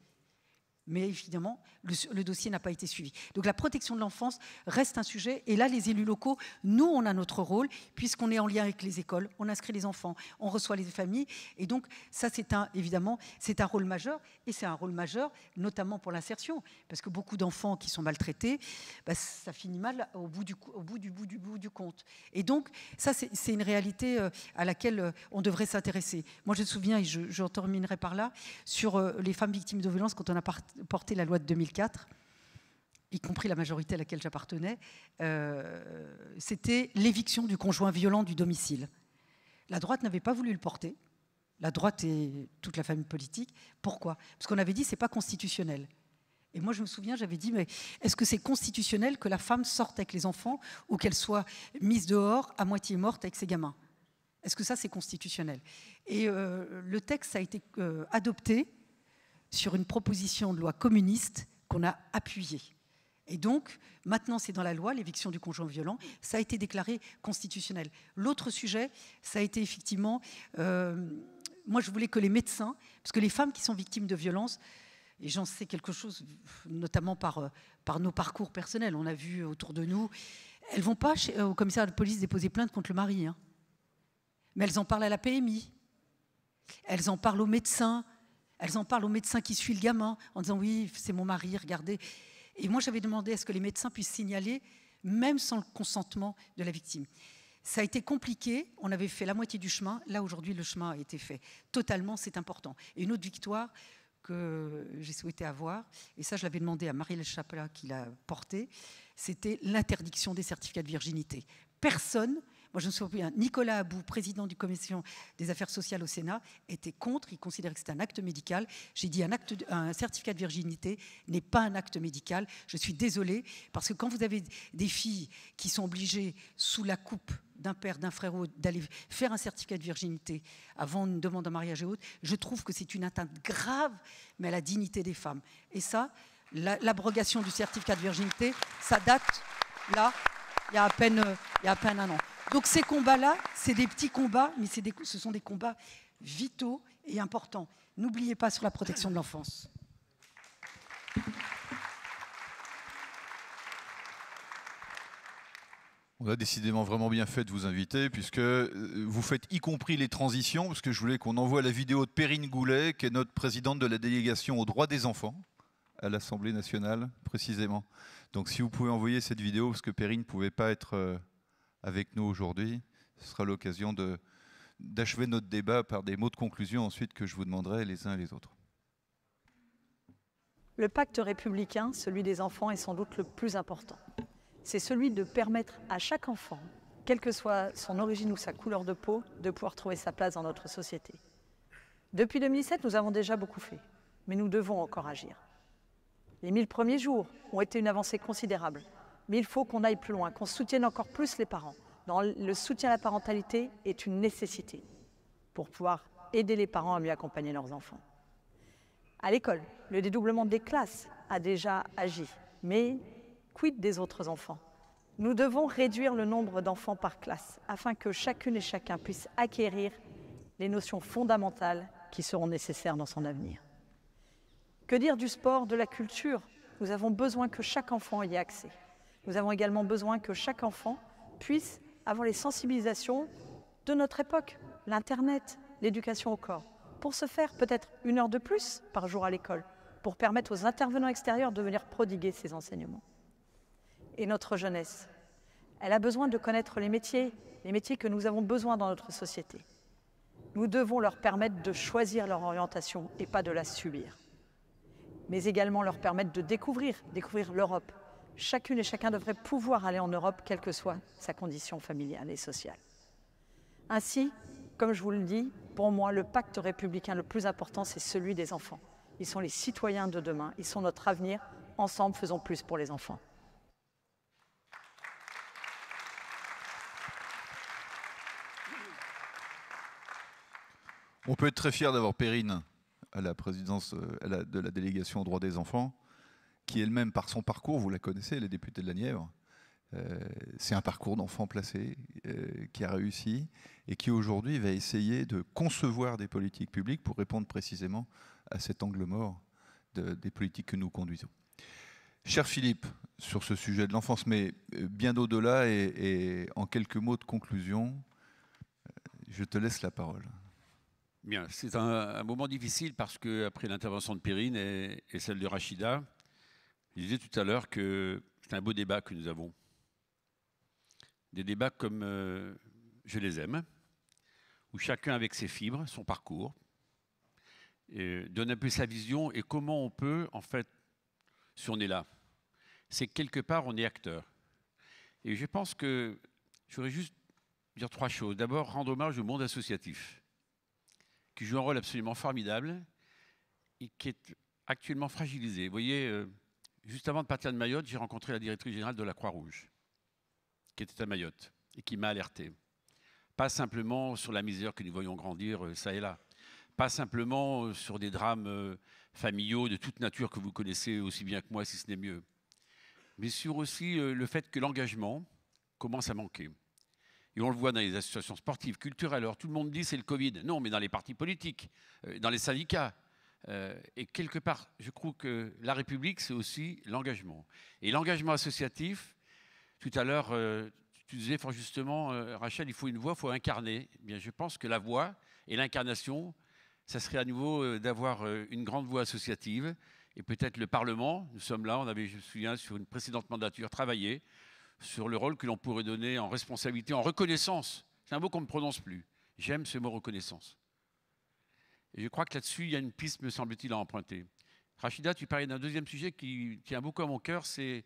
mais évidemment, le, dossier n'a pas été suivi. Donc la protection de l'enfance reste un sujet, et là, les élus locaux, nous, on a notre rôle, puisqu'on est en lien avec les écoles, on inscrit les enfants, on reçoit les familles, et donc ça, c'est un, évidemment, c'est un rôle majeur, et c'est un rôle majeur, notamment pour l'insertion, parce que beaucoup d'enfants qui sont maltraités, bah, ça finit mal au bout, du, bout du bout du compte. Et donc, ça, c'est une réalité euh, à laquelle euh, on devrait s'intéresser. Moi, je me souviens, et je, terminerai par là, sur euh, les femmes victimes de violences, quand on a parti porter la loi de 2004, y compris la majorité à laquelle j'appartenais, euh, c'était l'éviction du conjoint violent du domicile. La droite n'avait pas voulu le porter, la droite et toute la famille politique. Pourquoi Parce qu'on avait dit c'est pas constitutionnel. Et moi, je me souviens, j'avais dit, mais est-ce que c'est constitutionnel que la femme sorte avec les enfants ou qu'elle soit mise dehors à moitié morte avec ses gamins Est-ce que ça, c'est constitutionnel Et euh, le texte a été euh, adopté sur une proposition de loi communiste qu'on a appuyée. Et donc, maintenant, c'est dans la loi, l'éviction du conjoint violent, ça a été déclaré constitutionnel. L'autre sujet, ça a été effectivement, euh, moi je voulais que les médecins, parce que les femmes qui sont victimes de violences, et j'en sais quelque chose, notamment par, euh, par nos parcours personnels, on a vu autour de nous, elles vont pas au commissaire de police déposer plainte contre le mari, hein. mais elles en parlent à la PMI, elles en parlent aux médecins, elles en parlent aux médecins qui suit le gamin en disant oui, c'est mon mari, regardez. Et moi, j'avais demandé à ce que les médecins puissent signaler, même sans le consentement de la victime. Ça a été compliqué, on avait fait la moitié du chemin, là aujourd'hui le chemin a été fait. Totalement, c'est important. Et une autre victoire que j'ai souhaité avoir, et ça je l'avais demandé à marie Chapla qui l'a portée, c'était l'interdiction des certificats de virginité. Personne moi, je me souviens, Nicolas Abou, président du commission des affaires sociales au Sénat, était contre. Il considérait que c'était un acte médical. J'ai dit un, acte, un certificat de virginité n'est pas un acte médical. Je suis désolée parce que quand vous avez des filles qui sont obligées sous la coupe d'un père, d'un frère ou d'aller faire un certificat de virginité avant une demande en mariage et autres, je trouve que c'est une atteinte grave, mais à la dignité des femmes. Et ça, l'abrogation du certificat de virginité, ça date là, il y a à peine, il y a à peine un an. Donc ces combats-là, c'est des petits combats, mais ce sont des combats vitaux et importants. N'oubliez pas sur la protection de l'enfance. On a décidément vraiment bien fait de vous inviter, puisque euh, vous faites y compris les transitions, parce que je voulais qu'on envoie la vidéo de Perrine Goulet, qui est notre présidente de la délégation aux droits des enfants, à l'Assemblée nationale précisément. Donc si vous pouvez envoyer cette vidéo, parce que Perrine ne pouvait pas être euh, avec nous aujourd'hui. Ce sera l'occasion d'achever notre débat par des mots de conclusion ensuite que je vous demanderai les uns et les autres. Le pacte républicain, celui des enfants, est sans doute le plus important. C'est celui de permettre à chaque enfant, quelle que soit son origine ou sa couleur de peau, de pouvoir trouver sa place dans notre société. Depuis 2007, nous avons déjà beaucoup fait, mais nous devons encore agir. Les 1000 premiers jours ont été une avancée considérable, mais il faut qu'on aille plus loin, qu'on soutienne encore plus les parents. le soutien à la parentalité est une nécessité pour pouvoir aider les parents à mieux accompagner leurs enfants. À l'école, le dédoublement des classes a déjà agi, mais quid des autres enfants Nous devons réduire le nombre d'enfants par classe afin que chacune et chacun puisse acquérir les notions fondamentales qui seront nécessaires dans son avenir. Que dire du sport, de la culture Nous avons besoin que chaque enfant y ait accès. Nous avons également besoin que chaque enfant puisse avoir les sensibilisations de notre époque, l'Internet, l'éducation au corps. Pour se faire, peut-être une heure de plus par jour à l'école, pour permettre aux intervenants extérieurs de venir prodiguer ces enseignements. Et notre jeunesse, elle a besoin de connaître les métiers, les métiers que nous avons besoin dans notre société. Nous devons leur permettre de choisir leur orientation et pas de la subir, mais également leur permettre de découvrir, découvrir l'Europe, chacune et chacun devrait pouvoir aller en Europe, quelle que soit sa condition familiale et sociale. Ainsi, comme je vous le dis, pour moi, le pacte républicain le plus important, c'est celui des enfants. Ils sont les citoyens de demain, ils sont notre avenir. Ensemble, faisons plus pour les enfants. On peut être très fier d'avoir Périne à la présidence euh, de la délégation aux droits des enfants qui elle-même, par son parcours, vous la connaissez, les députés de la Nièvre, euh, c'est un parcours d'enfant placé euh, qui a réussi et qui aujourd'hui va essayer de concevoir des politiques publiques pour répondre précisément à cet angle mort des politiques que nous conduisons. Cher Philippe, sur ce sujet de l'enfance, mais euh, bien au-delà et, en quelques mots de conclusion, je te laisse la parole. Bien, c'est un, moment difficile parce que après l'intervention de Périne et celle de Rachida, je disais tout à l'heure que c'est un beau débat que nous avons. Des débats comme euh, je les aime, où chacun avec ses fibres, son parcours, donne un peu sa vision et comment on peut, en fait, si on est là, c'est que quelque part on est acteur. Et je pense que j'aurais voudrais juste dire trois choses. D'abord, rendre hommage au monde associatif, qui joue un rôle absolument formidable et qui est actuellement fragilisé. Vous voyez, euh, Juste avant de partir de Mayotte, j'ai rencontré la directrice générale de la Croix-Rouge, qui était à Mayotte et qui m'a alerté. Pas simplement sur la misère que nous voyons grandir euh, ça et là, pas simplement euh, sur des drames euh, familiaux de toute nature que vous connaissez aussi bien que moi, si ce n'est mieux, mais sur aussi le fait que l'engagement commence à manquer. Et on le voit dans les associations sportives, culturelles. Alors tout le monde dit c'est le Covid. Non, mais dans les partis politiques, dans les syndicats, euh, et quelque part, je crois que la République, c'est aussi l'engagement. Et l'engagement associatif, tout à l'heure, euh, tu disais fort justement, euh, Rachel, il faut une voix, il faut incarner. Eh bien, je pense que la voix et l'incarnation, ça serait à nouveau d'avoir une grande voix associative. Et peut-être le Parlement, nous sommes là, on avait, je me souviens, sur une précédente mandature, travaillé sur le rôle que l'on pourrait donner en responsabilité, en reconnaissance. C'est un mot qu'on ne prononce plus. J'aime ce mot reconnaissance. Et je crois que là-dessus, il y a une piste, me semble-t-il, à emprunter. Rachida, tu parlais d'un deuxième sujet qui tient beaucoup à mon cœur, c'est,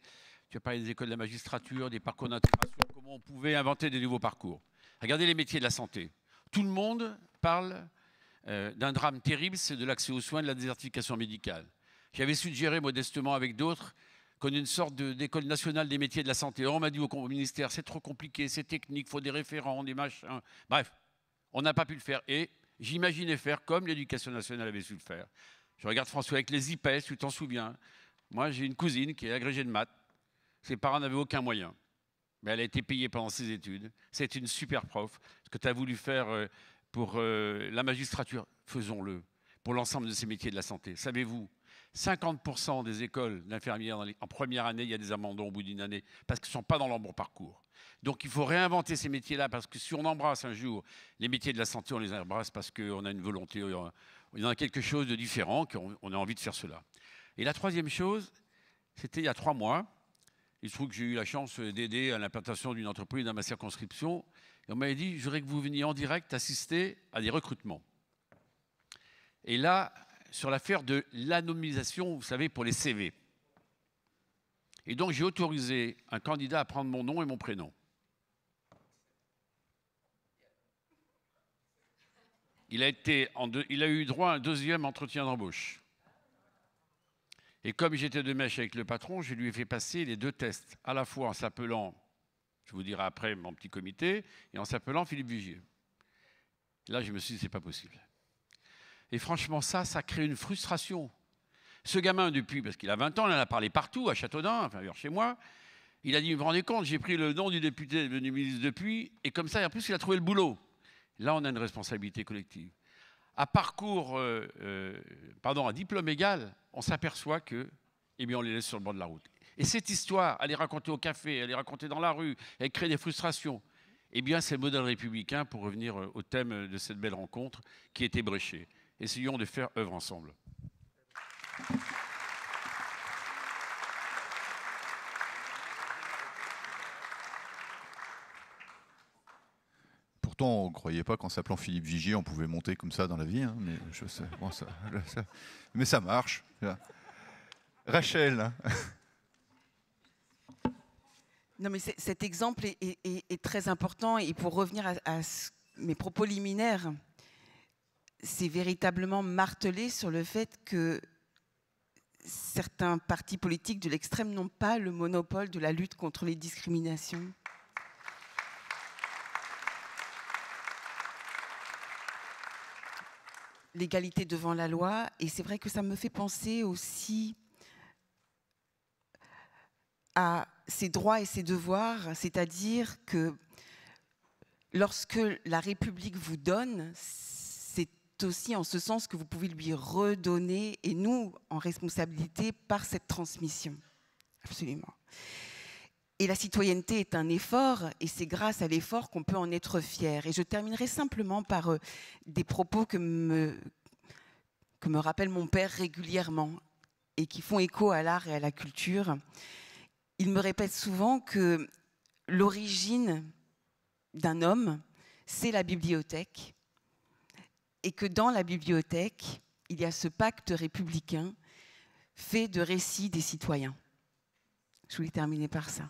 tu as parlé des écoles de la magistrature, des parcours d'intégration, comment on pouvait inventer des nouveaux parcours. Regardez les métiers de la santé. Tout le monde parle euh, d'un drame terrible, c'est de l'accès aux soins, de la désertification médicale. J'avais suggéré modestement avec d'autres qu'on ait une sorte d'école nationale des métiers de la santé. on m'a dit au, ministère, c'est trop compliqué, c'est technique, il faut des référents, des machins. Bref, on n'a pas pu le faire. Et J'imaginais faire comme l'éducation nationale avait su le faire. Je regarde François avec les IPES, tu t'en souviens. Moi, j'ai une cousine qui est agrégée de maths. Ses parents n'avaient aucun moyen. Mais elle a été payée pendant ses études. C'est une super prof. Ce que tu as voulu faire euh, pour euh, la magistrature, faisons-le. Pour l'ensemble de ces métiers de la santé. Savez-vous 50% des écoles d'infirmières en première année, il y a des abandons au bout d'une année parce qu'ils ne sont pas dans leur bon parcours. Donc il faut réinventer ces métiers-là parce que si on embrasse un jour les métiers de la santé, on les embrasse parce qu'on a une volonté, on a quelque chose de différent, qu'on a envie de faire cela. Et la troisième chose, c'était il y a trois mois. Il se trouve que j'ai eu la chance d'aider à l'implantation d'une entreprise dans ma circonscription. Et on m'avait dit, je voudrais que vous veniez en direct assister à des recrutements. Et là, sur l'affaire de l'anonymisation, vous savez, pour les CV. Et donc j'ai autorisé un candidat à prendre mon nom et mon prénom. Il a, été en il a eu droit à un deuxième entretien d'embauche. Et comme j'étais de mèche avec le patron, je lui ai fait passer les deux tests, à la fois en s'appelant, je vous dirai après mon petit comité, et en s'appelant Philippe Vigier. Là, je me suis dit, c'est pas possible. Et franchement, ça, ça crée une frustration. Ce gamin, depuis, parce qu'il a 20 ans, il en a parlé partout, à Châteaudun, enfin, chez moi, il a dit, vous vous rendez compte, j'ai pris le nom du député, devenu ministre depuis, et comme ça, en plus, il a trouvé le boulot. Là, on a une responsabilité collective. À parcours, euh, euh, pardon, à diplôme égal, on s'aperçoit que, eh bien, on les laisse sur le bord de la route. Et cette histoire, elle est racontée au café, elle est racontée dans la rue, elle crée des frustrations. Eh bien, c'est le modèle républicain, pour revenir euh, au thème de cette belle rencontre, qui était bréchée. Essayons de faire œuvre ensemble. Pourtant, on ne croyait pas qu'en s'appelant Philippe Vigier, on pouvait monter comme ça dans la vie. Hein, mais, je sais, ça, mais ça marche. Rachel. Non, mais cet exemple est, très important. Et pour revenir à mes propos liminaires, c'est véritablement martelé sur le fait que certains partis politiques de l'extrême n'ont pas le monopole de la lutte contre les discriminations. L'égalité devant la loi, et c'est vrai que ça me fait penser aussi à ses droits et ses devoirs, c'est-à-dire que lorsque la République vous donne aussi en ce sens que vous pouvez lui redonner, et nous, en responsabilité, par cette transmission. Absolument. Et la citoyenneté est un effort, et c'est grâce à l'effort qu'on peut en être fier. Et je terminerai simplement par euh, des propos que me, que me rappelle mon père régulièrement, et qui font écho à l'art et à la culture. Il me répète souvent que l'origine d'un homme, c'est la bibliothèque, et que dans la bibliothèque, il y a ce pacte républicain fait de récits des citoyens. Je voulais terminer par ça.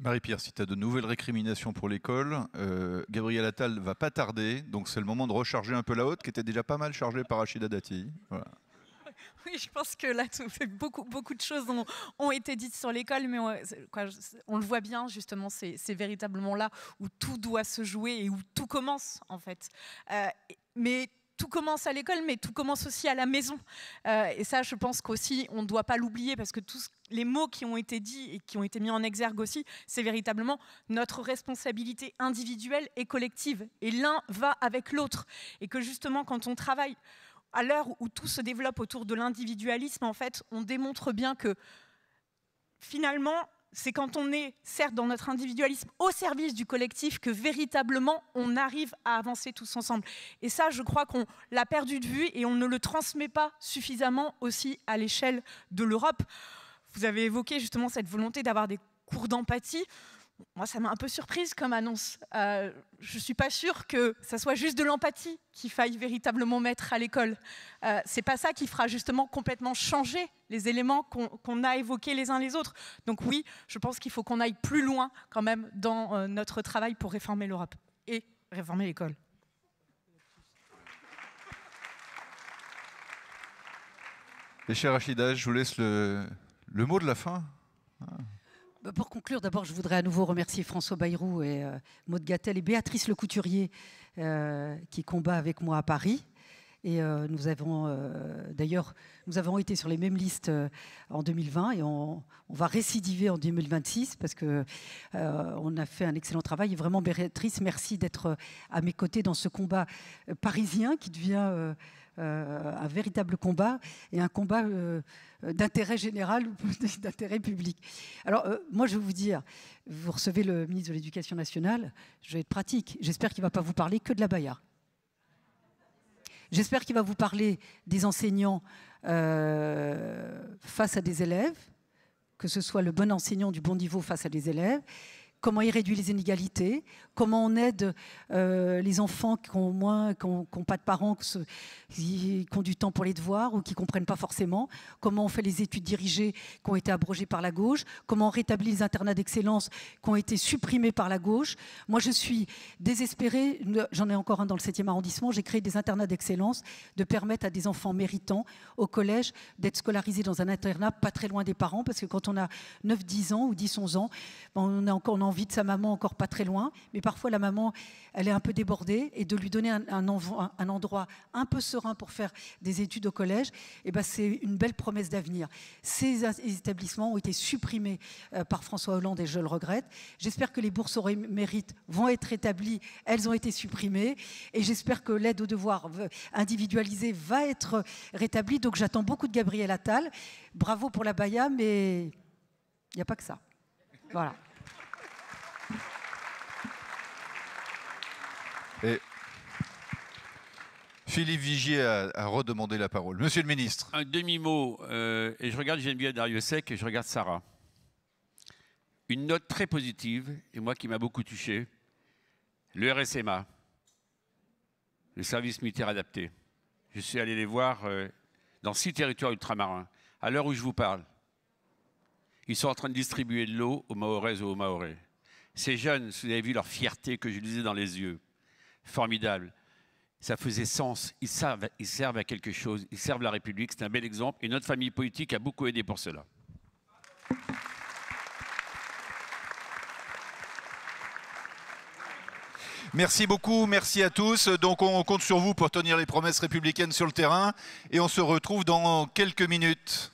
Marie-Pierre, si tu as de nouvelles récriminations pour l'école, euh, Gabriel Attal va pas tarder, donc c'est le moment de recharger un peu la haute qui était déjà pas mal chargée par Achida Dati. Oui, je pense que là, tout, *laughs* beaucoup, beaucoup de choses ont, été dites sur l'école, mais on, le voit bien, justement, c'est véritablement là où tout doit se jouer et où tout commence, en fait. Euh, mais tout commence à l'école, mais tout commence aussi à la maison. Euh, et ça, je pense qu'aussi, on ne doit pas l'oublier, parce que tous les mots qui ont été dits et qui ont été mis en exergue aussi, c'est véritablement notre responsabilité individuelle et collective. Et l'un va avec l'autre. Et que justement, quand on travaille à l'heure où tout se développe autour de l'individualisme, en fait, on démontre bien que finalement, c'est quand on est, certes, dans notre individualisme au service du collectif que véritablement on arrive à avancer tous ensemble. Et ça, je crois qu'on l'a perdu de vue et on ne le transmet pas suffisamment aussi à l'échelle de l'Europe. Vous avez évoqué justement cette volonté d'avoir des cours d'empathie moi, ça m'a un peu surprise comme annonce. Euh, je ne suis pas sûre que ça soit juste de l'empathie qu'il faille véritablement mettre à l'école. Euh, c'est pas ça qui fera justement complètement changer les éléments qu'on a évoqués les uns les autres. Donc oui, je pense qu'il faut qu'on aille plus loin quand même dans euh, notre travail pour réformer l'Europe et réformer l'école. Et cher Rachida, je vous laisse le, mot de la fin. Ah. Bah, pour conclure, d'abord, je voudrais à nouveau remercier François Bayrou et euh, Maud Maude Gattel et Béatrice Le Couturier euh, qui combat avec moi à Paris. Et euh, nous avons, d'ailleurs, nous avons été sur les mêmes listes en 2020 et on, on, va récidiver en 2026 parce que on a fait un excellent travail. Et vraiment, Béatrice, merci d'être à mes côtés dans ce combat parisien qui devient euh, un véritable combat et un combat euh, d'intérêt général ou *laughs* d'intérêt public. Alors, euh, moi, je vais vous dire, vous recevez le ministre de l'Éducation nationale, je vais être pratique. J'espère qu'il ne va pas vous parler que de la Baïa. J'espère qu'il va vous parler des enseignants face à des élèves, que ce soit le bon enseignant du bon niveau face à des élèves, comment il réduit les inégalités, comment on aide euh, les enfants qui ont moins, n'ont pas de parents, qui, ont du temps pour les devoirs ou qui comprennent pas forcément, comment on fait les études dirigées qui ont été abrogées par la gauche, comment on rétablit les internats d'excellence qui ont été supprimés par la gauche. Moi, je suis désespérée. J'en ai encore un dans le 7e arrondissement. J'ai créé des internats d'excellence de permettre à des enfants méritants au collège d'être scolarisés dans un internat pas très loin des parents parce que quand on a 9-10 ans ou 10-11 ans, ben, on est encore en Vite de sa maman encore pas très loin, mais parfois la maman, elle est un peu débordée, et de lui donner un, endroit un peu serein pour faire des études au collège, et eh ben, c'est une belle promesse d'avenir. Ces établissements ont été supprimés euh, par François Hollande, et je le regrette. J'espère que les bourses au mérite vont être établies, elles ont été supprimées, et j'espère que l'aide aux devoirs euh, individualisée va être rétablie, donc j'attends beaucoup de Gabriel Attal. Bravo pour la Baïa, mais il n'y a pas que ça. Voilà. Et Philippe Vigier a, redemandé la parole. Monsieur le ministre. Un demi-mot, euh, et je regarde Geneviève Dariussec et je regarde Sarah. Une note très positive, et moi qui m'a beaucoup touché, le RSMA, le service militaire adapté. Je suis allé les voir euh, dans six territoires ultramarins. À l'heure où je vous parle, ils sont en train de distribuer de l'eau aux Mahoraises ou aux Mahorais. Ces jeunes, vous avez vu leur fierté que je lisais dans les yeux, formidable. Ça faisait sens. Ils servent, ils servent à quelque chose. Ils servent la République. C'est un bel exemple. Et notre famille politique a beaucoup aidé pour cela. Merci beaucoup, merci à tous. Donc on compte sur vous pour tenir les promesses républicaines sur le terrain et on se retrouve dans quelques minutes.